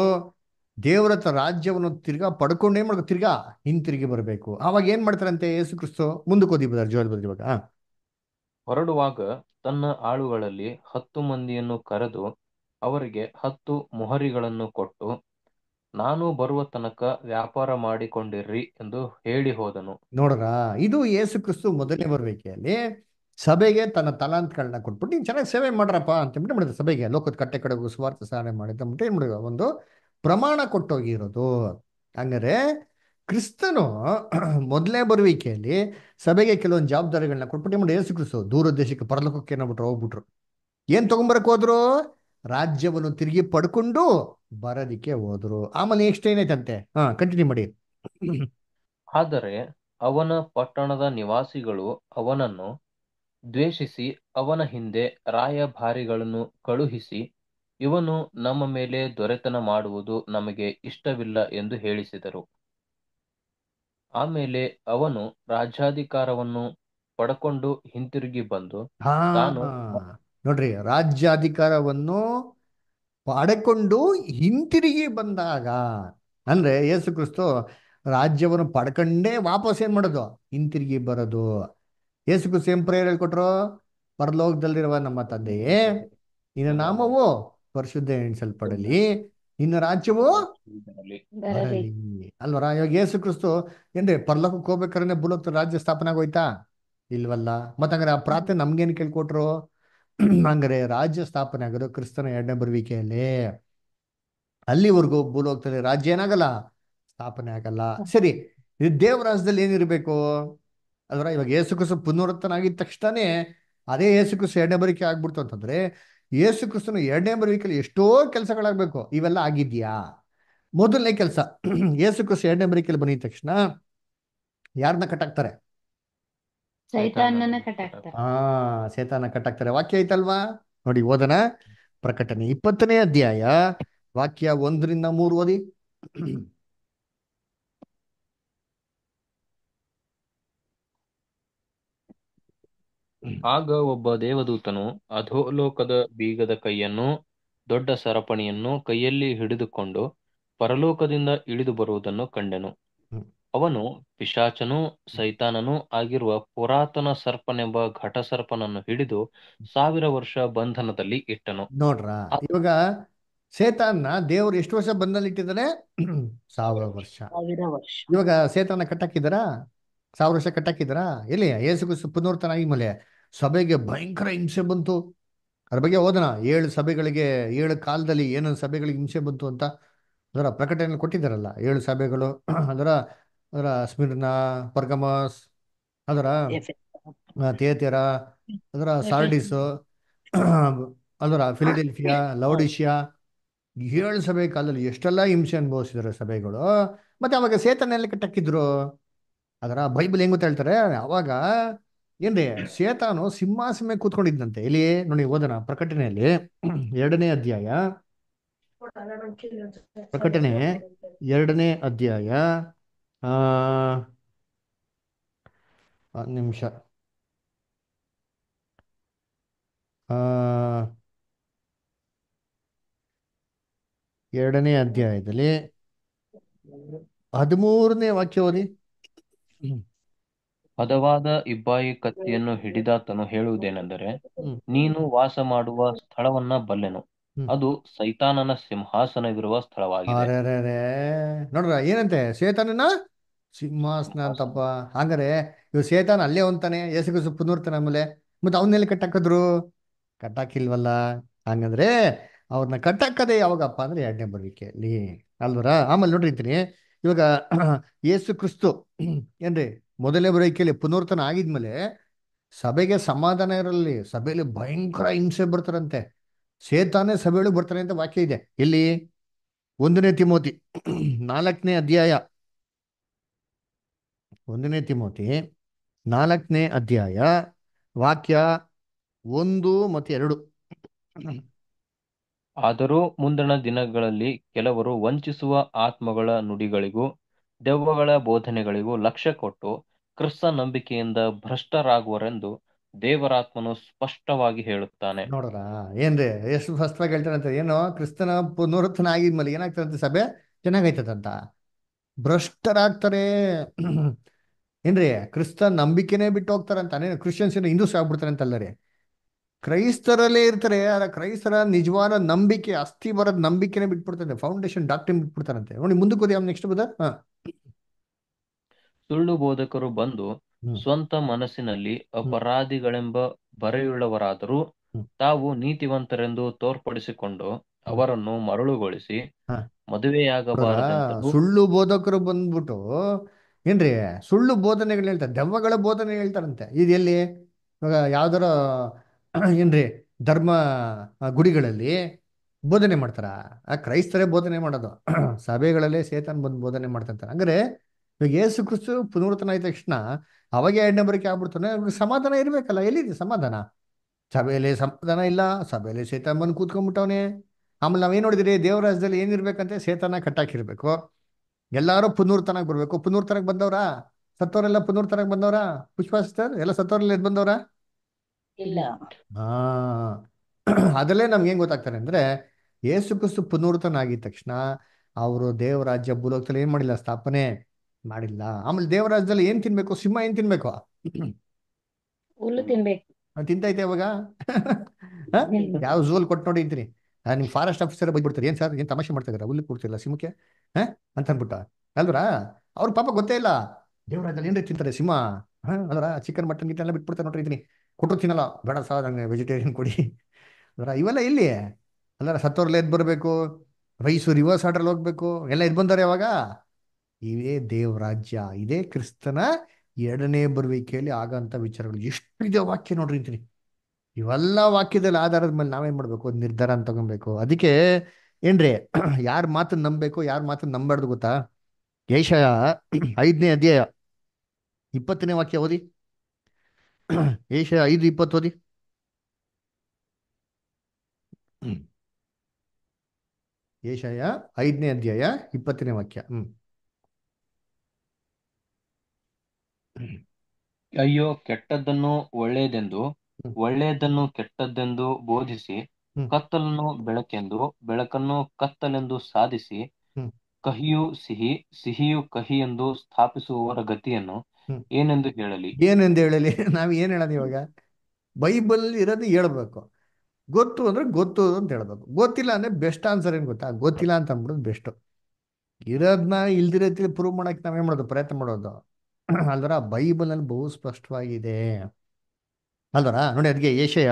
ದೇವರ ರಾಜ್ಯವನ್ನು ತಿರ್ಗಾ ಪಡ್ಕೊಂಡು ಏನ್ ಮಾಡ್ಬೇಕು ತಿರ್ಗಾ ಹಿಂತಿರುಗಿ ಬರಬೇಕು ಅವಾಗ ಏನ್ ಮಾಡ್ತಾರಂತೆ ಯೇಸು ಕ್ರಿಸ್ತು ಮುಂದಕ್ಕೆ ಓದಿಬಿಡ್ತಾರೆ ಜೋಲ್ ಇವಾಗ ಹೊರಡುವಾಗ ತನ್ನ ಆಳುಗಳಲ್ಲಿ ಹತ್ತು ಮಂದಿಯನ್ನು ಕರೆದು ಅವರಿಗೆ ಹತ್ತು ಮೊಹರಿಗಳನ್ನು ಕೊಟ್ಟು ನಾನು ಬರುವ ತನಕ ವ್ಯಾಪಾರ ಮಾಡಿಕೊಂಡಿರ್ರಿ ಎಂದು ಹೇಳಿ ಹೋದನು ನೋಡ್ರಾ ಇದು ಯೇಸು ಕ್ರಿಸ್ತು ಮೊದಲೇ ಬರಬೇಕೆ ಸಭೆಗೆ ತನ್ನ ತಲಾಂತ್ಗಳನ್ನ ಕೊಟ್ಬಿಟ್ಟು ನೀನು ಚೆನ್ನಾಗಿ ಸೇವೆ ಮಾಡ್ರಪ್ಪ ಅಂತ ಹೇಳ್ಬಿಟ್ಟು ಮಾಡಿದ ಸಭೆಗೆ ಲೋಕದ ಕಟ್ಟೆ ಕಡೆಗೂ ಸ್ವಾರ್ಥ ಸಾಧನೆ ಮಾಡಿದ್ದ ಅಂದ್ಬಿಟ್ಟು ಏನು ಮಾಡಿದ ಒಂದು ಪ್ರಮಾಣ ಕೊಟ್ಟೋಗಿರೋದು ಹಂಗಾರೆ ಕ್ರಿಸ್ತನು ಮೊದಲೇ ಬರುವಿಕೆಯಲ್ಲಿ ಸಭೆಗೆ ಕೆಲವೊಂದು ಜವಾಬ್ದಾರಿಗಳನ್ನ ಕೊಟ್ಬಿಟ್ಟು ಮಾಡಿ ಯೇಸು ಕ್ರಿಸ್ತು ದೂರ ದೇಶಕ್ಕೆ ಪರಲೋಕಕ್ಕೆ ಏನೋ ಹೋಗ್ಬಿಟ್ರು ಏನು ತಗೊಂಬರಕ್ ಹೋದ್ರು ರಾಜ್ಯವನ್ನು ತಿರುಗಿ ಪಡ್ಕೊಂಡು ಬರದಿಕ್ಕೆ ಹೋದ್ರು ಆಮೇಲೆ ನೆಕ್ಸ್ಟ್ ಏನೈತಂತೆ ಹಾ ಕಂಟಿನ್ಯೂ ಮಾಡಿ ಆದರೆ ಅವನ ಪಟ್ಟಣದ ನಿವಾಸಿಗಳು ಅವನನ್ನು ದ್ವೇಷಿಸಿ ಅವನ ಹಿಂದೆ ರಾಯಭಾರಿಗಳನ್ನು ಕಳುಹಿಸಿ ಇವನು ನಮ್ಮ ಮೇಲೆ ದೊರೆತನ ಮಾಡುವುದು ನಮಗೆ ಇಷ್ಟವಿಲ್ಲ ಎಂದು ಹೇಳಿಸಿದರು ಆಮೇಲೆ ಅವನು ರಾಜ್ಯಾಧಿಕಾರವನ್ನು ಪಡ್ಕೊಂಡು ಹಿಂತಿರುಗಿ ಬಂದು ತಾನು ನೋಡ್ರಿ ರಾಜ್ಯಾಧಿಕಾರವನ್ನು ಪಡೆಕೊಂಡು ಹಿಂತಿರುಗಿ ಬಂದಾಗ ಅಂದ್ರೆ ಯೇಸು ಕ್ರಿಸ್ತು ರಾಜ್ಯವನ್ನು ಪಡ್ಕೊಂಡೇ ವಾಪಸ್ ಏನ್ ಮಾಡೋದು ಹಿಂತಿರುಗಿ ಬರೋದು ಯೇಸು ಕ್ರಿಸ್ತು ಏನ್ ಪ್ರೇಯರ್ ಹೇಳ್ಕೊಟ್ರು ಪರಲೋಕದಲ್ಲಿರುವ ನಮ್ಮ ತಂದೆಯೇ ನಿನ್ನ ನಾಮವು ಪರಿಶುದ್ಧ ಎಣಿಸಲ್ಪಡಲಿ ನಿನ್ನ ರಾಜ್ಯವು ಅಲ್ವರ ಇವಾಗ ಯೇಸು ಕ್ರಿಸ್ತು ಏನ್ರಿ ಪರ್ಲೋಕಕ್ಕೆ ಹೋಗ್ಬೇಕಾದ್ರೆ ಬುಲೋಕ್ ರಾಜ್ಯ ಸ್ಥಾಪನೆ ಆಗೋಯ್ತಾ ಇಲ್ವಲ್ಲ ಮತ್ತಂಗ್ರೆ ಆ ಪ್ರಾರ್ಥನೆ ನಮ್ಗೇನ್ ಕೇಳ್ಕೊಟ್ರು ಅಂದರೆ ರಾಜ್ಯ ಸ್ಥಾಪನೆ ಆಗೋದು ಕ್ರಿಸ್ತನ ಎರಡನೇ ಬರುವಿಕೆಯಲ್ಲಿ ಅಲ್ಲಿವರೆಗೂ ಭೂಲೋಕದಲ್ಲಿ ರಾಜ್ಯ ಏನಾಗಲ್ಲ ಸ್ಥಾಪನೆ ಆಗಲ್ಲ ಸರಿ ದೇವರಾಜ್ಯದಲ್ಲಿ ಏನಿರಬೇಕು ಅದರ ಇವಾಗ ಯೇಸುಕ್ರಿಸ್ತು ಆಗಿದ ತಕ್ಷಣನೇ ಅದೇ ಯೇಸುಕ್ರಿಸ್ತ ಎರಡನೇ ಬರಿಕೆ ಆಗ್ಬಿಡ್ತು ಅಂತಂದ್ರೆ ಯೇಸುಕ್ರಿಸ್ತನ ಎರಡನೇ ಬರಿಕೆಯಲ್ಲಿ ಎಷ್ಟೋ ಕೆಲಸಗಳಾಗಬೇಕು ಇವೆಲ್ಲ ಆಗಿದ್ಯಾ ಮೊದಲನೇ ಕೆಲಸ ಯೇಸುಕ್ರಿಸ್ತು ಎರಡನೇ ಬರಿಕೆಯಲ್ಲಿ ಬಂದಿದ ತಕ್ಷಣ ಯಾರನ್ನ ಕಟ್ಟಾಕ್ತಾರೆ ಹಾ ಸೈತಾನ ಕಟ್ಟಾಕ್ತಾರೆ ವಾಕ್ಯ ಐತಲ್ವಾ ನೋಡಿ ಓದನ ಪ್ರಕಟಣೆ ಇಪ್ಪತ್ತನೇ ಅಧ್ಯಾಯ ವಾಕ್ಯ ಒಂದರಿಂದ ಮೂರು ಓದಿ ಆಗ ಒಬ್ಬ ದೇವದೂತನು ಅಧೋಲೋಕದ ಬೀಗದ ಕೈಯನ್ನು ದೊಡ್ಡ ಸರಪಣಿಯನ್ನು ಕೈಯಲ್ಲಿ ಹಿಡಿದುಕೊಂಡು ಪರಲೋಕದಿಂದ ಇಳಿದು ಬರುವುದನ್ನು ಕಂಡೆನು ಅವನು ಪಿಶಾಚನೂ ಸೈತಾನನೂ ಆಗಿರುವ ಪುರಾತನ ಸರ್ಪನೆಂಬ ಘಟ ಸರ್ಪನನ್ನು ಹಿಡಿದು ಸಾವಿರ ವರ್ಷ ಬಂಧನದಲ್ಲಿ ಇಟ್ಟನು ನೋಡ್ರ ಇವಾಗ ಸೇತಾನ ದೇವರು ಎಷ್ಟು ವರ್ಷ ಬಂಧನದಲ್ಲಿ ಇಟ್ಟಿದ್ದಾರೆ ಸಾವಿರ ವರ್ಷ ಇವಾಗ ಸೇತಾನ ಕಟ್ಟಾಕಿದಾರಾ ಸಾವಿರ ವರ್ಷ ಕಟ್ಟಾಕಿದಾರಾ ಎಲ್ಲಿ ಯೇಸು ಪುನರ್ತನ ಮೇಲೆ ಸಭೆಗೆ ಭಯಂಕರ ಹಿಂಸೆ ಬಂತು ಅದ್ರ ಬಗ್ಗೆ ಹೋದನ ಏಳು ಸಭೆಗಳಿಗೆ ಏಳು ಕಾಲದಲ್ಲಿ ಏನೊಂದು ಸಭೆಗಳಿಗೆ ಹಿಂಸೆ ಬಂತು ಅಂತ ಅದರ ಪ್ರಕಟಣೆ ಕೊಟ್ಟಿದ್ದಾರಲ್ಲ ಏಳು ಸಭೆಗಳು ಅದರ ಅದರ ಸ್ಮಿರ್ನಾ ಪರ್ಗಮಸ್ ಅದರ ತೇತೆರ ಅದರ ಸಾರ್ಡಿಸ್ ಅದರ ಫಿಲಿಡೆಲ್ಫಿಯಾ ಲೌಡಿಶಿಯಾ ಏಳು ಸಭೆ ಕಾಲದಲ್ಲಿ ಎಷ್ಟೆಲ್ಲ ಹಿಂಸೆ ಅನುಭವಿಸಿದ್ರು ಸಭೆಗಳು ಮತ್ತೆ ಅವಾಗ ಎಲ್ಲ ಕಟ್ಟಕ್ಕಿದ್ರು ಅದರ ಬೈಬಲ್ ಹೆಂಗ್ ಹೇಳ್ತಾರೆ ಅವಾಗ ಏನ್ರಿ ಸೇತಾನು ಸಿಂಹಾಸನ ಕೂತ್ಕೊಂಡಿದ್ದಂತೆ ಇಲ್ಲಿ ನೋಡಿ ಓದನ ಪ್ರಕಟಣೆಯಲ್ಲಿ ಎರಡನೇ ಅಧ್ಯಾಯ ಪ್ರಕಟಣೆ ಎರಡನೇ ಅಧ್ಯಾಯ ಒಂದು ನಿಮಿಷ ಎರಡನೇ ಅಧ್ಯಾಯದಲ್ಲಿ ಹದಿಮೂರನೇ ವಾಕ್ಯ ಓದಿ ಇಬ್ಬಾಯಿ ಕತ್ತಿಯನ್ನು ಹಿಡಿದಾತನು ಹೇಳುವುದೇನೆಂದರೆ ನೀನು ವಾಸ ಮಾಡುವ ಸ್ಥಳವನ್ನ ಬಲ್ಲೆನು ಅದು ಸೈತಾನನ ಸಿಂಹಾಸನವಿರುವ ಸ್ಥಳವಾಗಿದೆ ನೋಡ್ರ ಏನಂತೆ ಶೇತಾನನ ಸಿಂಹಾಸನ ಅಂತಪ್ಪ ಹಾಗಾದ್ರೆ ಇವ್ ಶೇತಾನ ಅಲ್ಲೇ ಹೊಂತಾನೆ ಯೇಸುಕ್ರಿಸ್ತು ಪುನರ್ತಾನೆ ಆಮೇಲೆ ಮತ್ತೆ ಅವನ್ನೆಲ್ಲಿ ಕಟ್ಟಾಕದ್ರು ಕಟ್ಟಾಕಿಲ್ವಲ್ಲ ಹಂಗಂದ್ರೆ ಅವ್ರನ್ನ ಕಟ್ಟಾಕದೆ ಯಾವಾಗಪ್ಪ ಅಂದ್ರೆ ಎರಡನೇ ಬರುವಿಕೆಯಲ್ಲಿ ಅಲ್ವರ ಆಮೇಲೆ ನೋಡ್ರಿ ಇದ್ದೀನಿ ಇವಾಗ ಯೇಸು ಕ್ರಿಸ್ತು ಏನ್ರಿ ಮೊದಲನೇ ಬರುವಿಕೆಯಲ್ಲಿ ಪುನರ್ತನ ಆಗಿದ್ಮೇಲೆ ಸಭೆಗೆ ಸಮಾಧಾನ ಇರಲಿ ಸಭೆಯಲ್ಲಿ ಭಯಂಕರ ಹಿಂಸೆ ಬರ್ತಾರಂತೆ ಸೇತಾನೆ ಸಭೆಗಳು ಬರ್ತಾನೆ ಅಂತ ವಾಕ್ಯ ಇದೆ ಇಲ್ಲಿ ಒಂದನೇ ತಿಮೋತಿ ನಾಲ್ಕನೇ ಅಧ್ಯಾಯ ಒಂದನೇ ತಿಮೋತಿ ನಾಲ್ಕನೇ ಅಧ್ಯಾಯ ವಾಕ್ಯ ಒಂದು ಮತ್ತು ಎರಡು ಆದರೂ ಮುಂದಿನ ದಿನಗಳಲ್ಲಿ ಕೆಲವರು ವಂಚಿಸುವ ಆತ್ಮಗಳ ನುಡಿಗಳಿಗೂ ದೆವ್ವಗಳ ಬೋಧನೆಗಳಿಗೂ ಲಕ್ಷ್ಯ ಕೊಟ್ಟು ಕ್ರಿಸ್ತ ನಂಬಿಕೆಯಿಂದ ಭ್ರಷ್ಟರಾಗುವರೆಂದು ದೇವರಾತ್ಮನು ಸ್ಪಷ್ಟವಾಗಿ ಹೇಳುತ್ತಾನೆ ನೋಡೋಣ ಏನ್ರಿ ಎಷ್ಟು ಸ್ಪಷ್ಟವಾಗಿ ಹೇಳ್ತಾರಂತೆ ಏನು ಕ್ರಿಸ್ತನ ಪುನರುತ್ಥಾನ ಆಗಿದ್ಮೇಲೆ ಏನಾಗ್ತಾರಂತೆ ಸಭೆ ಚೆನ್ನಾಗೈತದಂತ ಭ್ರಷ್ಟರಾಗ್ತಾರೆ ಏನ್ರಿ ಕ್ರಿಸ್ತ ನಂಬಿಕೆನೇ ಬಿಟ್ಟು ಹೋಗ್ತಾರಂತ ಅನೇನು ಕ್ರಿಶ್ಚಿಯನ್ಸ್ ಏನು ಹಿಂದೂಸ್ ಆಗ್ಬಿಡ್ತಾರೆ ಅಲ್ಲರಿ ಕ್ರೈಸ್ತರಲ್ಲೇ ಇರ್ತಾರೆ ಆದ್ರೆ ಕ್ರೈಸ್ತರ ನಿಜವಾದ ನಂಬಿಕೆ ಅಸ್ಥಿ ಬರದ ನಂಬಿಕೆನೇ ಬಿಟ್ಬಿಡ್ತಾರೆ ಫೌಂಡೇಶನ್ ಡಾಕ್ಟ್ರಿನ್ ಬಿಟ್ಬಿಡ್ತಾರಂತೆ ನೋಡಿ ಮುಂದಕ್ಕೆ ನೆಕ್ಸ್ಟ್ ಬದ ಸುಳ್ಳು ಬೋಧಕರು ಬಂದು ಸ್ವಂತ ಮನಸ್ಸಿನಲ್ಲಿ ಅಪರಾಧಿಗಳೆಂಬ ಬರೆಯುಳ್ಳವರಾದರೂ ತಾವು ನೀತಿವಂತರೆಂದು ತೋರ್ಪಡಿಸಿಕೊಂಡು ಅವರನ್ನು ಮರಳುಗೊಳಿಸಿ ಮದುವೆಯಾಗ ಸುಳ್ಳು ಬೋಧಕರು ಬಂದ್ಬಿಟ್ಟು ಏನ್ರಿ ಸುಳ್ಳು ಬೋಧನೆಗಳು ಹೇಳ್ತಾರೆ ದೆವ್ವಗಳ ಬೋಧನೆ ಹೇಳ್ತಾರಂತೆ ಇದೆಲ್ಲಿ ಇವಾಗ ಯಾವ್ದಾರ ಏನ್ರಿ ಧರ್ಮ ಗುಡಿಗಳಲ್ಲಿ ಬೋಧನೆ ಮಾಡ್ತಾರ ಆ ಕ್ರೈಸ್ತರೇ ಬೋಧನೆ ಮಾಡೋದು ಸಭೆಗಳಲ್ಲೇ ಸೇತನ್ ಬಂದು ಬೋಧನೆ ಮಾಡ್ತಿರ್ತಾರೆ ಅಂದ್ರೆ ಇವಾಗ ಯೇಸು ಕ್ರಿಸ್ತು ಪುನರ್ತನ ಆದ ತಕ್ಷಣ ಅವಾಗೆ ಎರಡು ನಂಬರ್ಕೆ ಆಗ್ಬಿಡ್ತಾನೆ ಅವ್ರಿಗೆ ಸಮಾಧಾನ ಇರಬೇಕಲ್ಲ ಎಲ್ಲಿದೆ ಸಮಾಧಾನ ಸಭೆಯಲ್ಲಿ ಸಮಾಧಾನ ಇಲ್ಲ ಸಭೆಯಲ್ಲಿ ಸೇತಾನ್ ಬಂದು ಕೂತ್ಕೊಂಡ್ಬಿಟ್ಟವನೇ ಆಮೇಲೆ ನಾವೇನು ನೋಡಿದ್ರಿ ದೇವರಾಜ್ಯದಲ್ಲಿ ಏನಿರ್ಬೇಕಂತೆ ಸೇತಾನ ಕಟ್ಟಾಕಿರ್ಬೇಕು ಎಲ್ಲರೂ ಪುನರ್ತನಾಗಿ ಬರಬೇಕು ಪುನರ್ತನಾಗಿ ಬಂದವರಾ ಸತ್ತವರೆಲ್ಲ ಪುನರ್ತನಾಗಿ ಬಂದವರಾ ಪುಷ್ಪ ಎಲ್ಲ ಸತ್ತವರೆಲ್ಲ ಎದ್ ಬಂದವರಾ ಇಲ್ಲ ಹಾ ಅದಲ್ಲೇ ನಮ್ಗೆ ಏನ್ ಗೊತ್ತಾಗ್ತಾರೆ ಅಂದ್ರೆ ಯೇಸು ಕ್ರಿಸ್ತು ಪುನರ್ತನ ಆಗಿದ ತಕ್ಷಣ ಅವರು ದೇವರಾಜ್ಯ ಭೂಲೋಕದಲ್ಲಿ ಏನ್ ಮಾಡಿಲ್ಲ ಸ್ಥಾಪನೆ ಮಾಡಿಲ್ಲ ಆಮೇಲೆ ದೇವರಾಜದಲ್ಲಿ ಏನ್ ತಿನ್ಬೇಕು ಸಿಂಹ ಏನ್ ತಿನ್ಬೇಕು ತಿನ್ಬೇಕು ತಿಂತೈತೆ ಅವಾಗ ಯಾವ ಝೂಲ್ ಕೊಟ್ಟು ನೋಡಿ ಅಂತೀನಿ ನಿಮ್ ಫಾರೆಸ್ಟ್ ಆಫೀಸರ್ ಬಿಡ್ತಾರೆ ಏನ್ ಸರ್ ಏನ್ ತಮಾಷೆ ಮಾಡ್ತಾ ಹುಲ್ಲು ಕೊಡ್ತಿಲ್ಲ ಸಿಂಹಕ್ಕೆ ಹ ಅಂತ ಅನ್ಬಿಟ್ಟ ಅಲ್ವರಾ ಅವ್ರ ಪಾಪ ಗೊತ್ತೇ ಇಲ್ಲ ದೇವರಾಜಲ್ಲಿ ಏನ್ರಿ ತಿಂತಾರೆ ಸಿಂಹ ಹ ಚಿಕನ್ ಮಟನ್ ಗಿಟನ್ ಎಲ್ಲ ಬಿಟ್ಬಿಡ್ತಾರೆ ನೋಡ್ರಿ ಇದೀನಿ ಕೊಟ್ಟರು ತಿನ್ನಲ್ಲ ಬೇಡ ಸರ್ ನಂಗೆ ವೆಜಿಟೇರಿಯನ್ ಕೊಡಿ ಅದ್ರ ಇವೆಲ್ಲ ಇಲ್ಲಿ ಅಲ್ಲಾರ ಸತ್ತೋರ್ಲೆ ಎದ್ ಬರಬೇಕು ರೈಸು ರಿವರ್ಸ್ ಆರ್ಡರ್ ಹೋಗ್ಬೇಕು ಎಲ್ಲ ಎದ್ ಬಂದಾರೆ ಅವಾಗ ಇದೇ ದೇವರಾಜ್ಯ ಇದೇ ಕ್ರಿಸ್ತನ ಎರಡನೇ ಬರುವಿಕೆಯಲ್ಲಿ ಆಗಂತ ವಿಚಾರಗಳು ಇದೆ ವಾಕ್ಯ ನೋಡ್ರಿ ಅಂತೀನಿ ಇವೆಲ್ಲ ವಾಕ್ಯದಲ್ಲಿ ಆಧಾರದ ಮೇಲೆ ನಾವೇನ್ ಮಾಡ್ಬೇಕು ಒಂದು ನಿರ್ಧಾರ ಅಂತ ತಗೊಬೇಕು ಅದಕ್ಕೆ ಏನ್ರಿ ಯಾರ ಮಾತ್ರ ನಂಬಬೇಕು ಯಾರ ಮಾತ್ರ ನಂಬಾರ್ದು ಗೊತ್ತಾ ಏಷಯ ಐದನೇ ಅಧ್ಯಾಯ ಇಪ್ಪತ್ತನೇ ವಾಕ್ಯ ಓದಿ ಏಷ ಐದು ಇಪ್ಪತ್ತು ಓದಿ ಏಷಯ ಐದನೇ ಅಧ್ಯಾಯ ಇಪ್ಪತ್ತನೇ ವಾಕ್ಯ ಹ್ಮ್ ಅಯ್ಯೋ ಕೆಟ್ಟದ್ದನ್ನು ಒಳ್ಳೆಯದೆಂದು ಒಳ್ಳೆಯದನ್ನು ಕೆಟ್ಟದ್ದೆಂದು ಬೋಧಿಸಿ ಕತ್ತಲನ್ನು ಬೆಳಕೆಂದು ಬೆಳಕನ್ನು ಕತ್ತಲೆಂದು ಸಾಧಿಸಿ ಕಹಿಯು ಸಿಹಿ ಸಿಹಿಯು ಕಹಿ ಎಂದು ಸ್ಥಾಪಿಸುವವರ ಗತಿಯನ್ನು ಏನೆಂದು ಹೇಳಲಿ ಏನೆಂದು ಹೇಳಲಿ ನಾವು ಏನ್ ಹೇಳೋದು ಇವಾಗ ಬೈಬಲ್ ಇರೋದು ಹೇಳ್ಬೇಕು ಗೊತ್ತು ಅಂದ್ರೆ ಗೊತ್ತು ಅಂತ ಹೇಳ್ಬೇಕು ಗೊತ್ತಿಲ್ಲ ಅಂದ್ರೆ ಬೆಸ್ಟ್ ಆನ್ಸರ್ ಏನ್ ಗೊತ್ತಾ ಗೊತ್ತಿಲ್ಲ ಅಂತ ಅಂದ್ಬಿಡೋದು ಬೆಸ್ಟ್ ಇರೋದನ್ನ ಇಲ್ದಿರತಿ ಪ್ರೂವ್ ಮಾಡಕ್ ನಾವೇನ್ ಮಾಡೋದು ಪ್ರಯತ್ನ ಮಾಡೋದು ಅಲ್ವರ ಬೈಬಲ್ ಅಲ್ಲಿ ಬಹು ಸ್ಪಷ್ಟವಾಗಿದೆ ಅಲ್ವರ ನೋಡಿ ಅದಕ್ಕೆ ಏಷಯ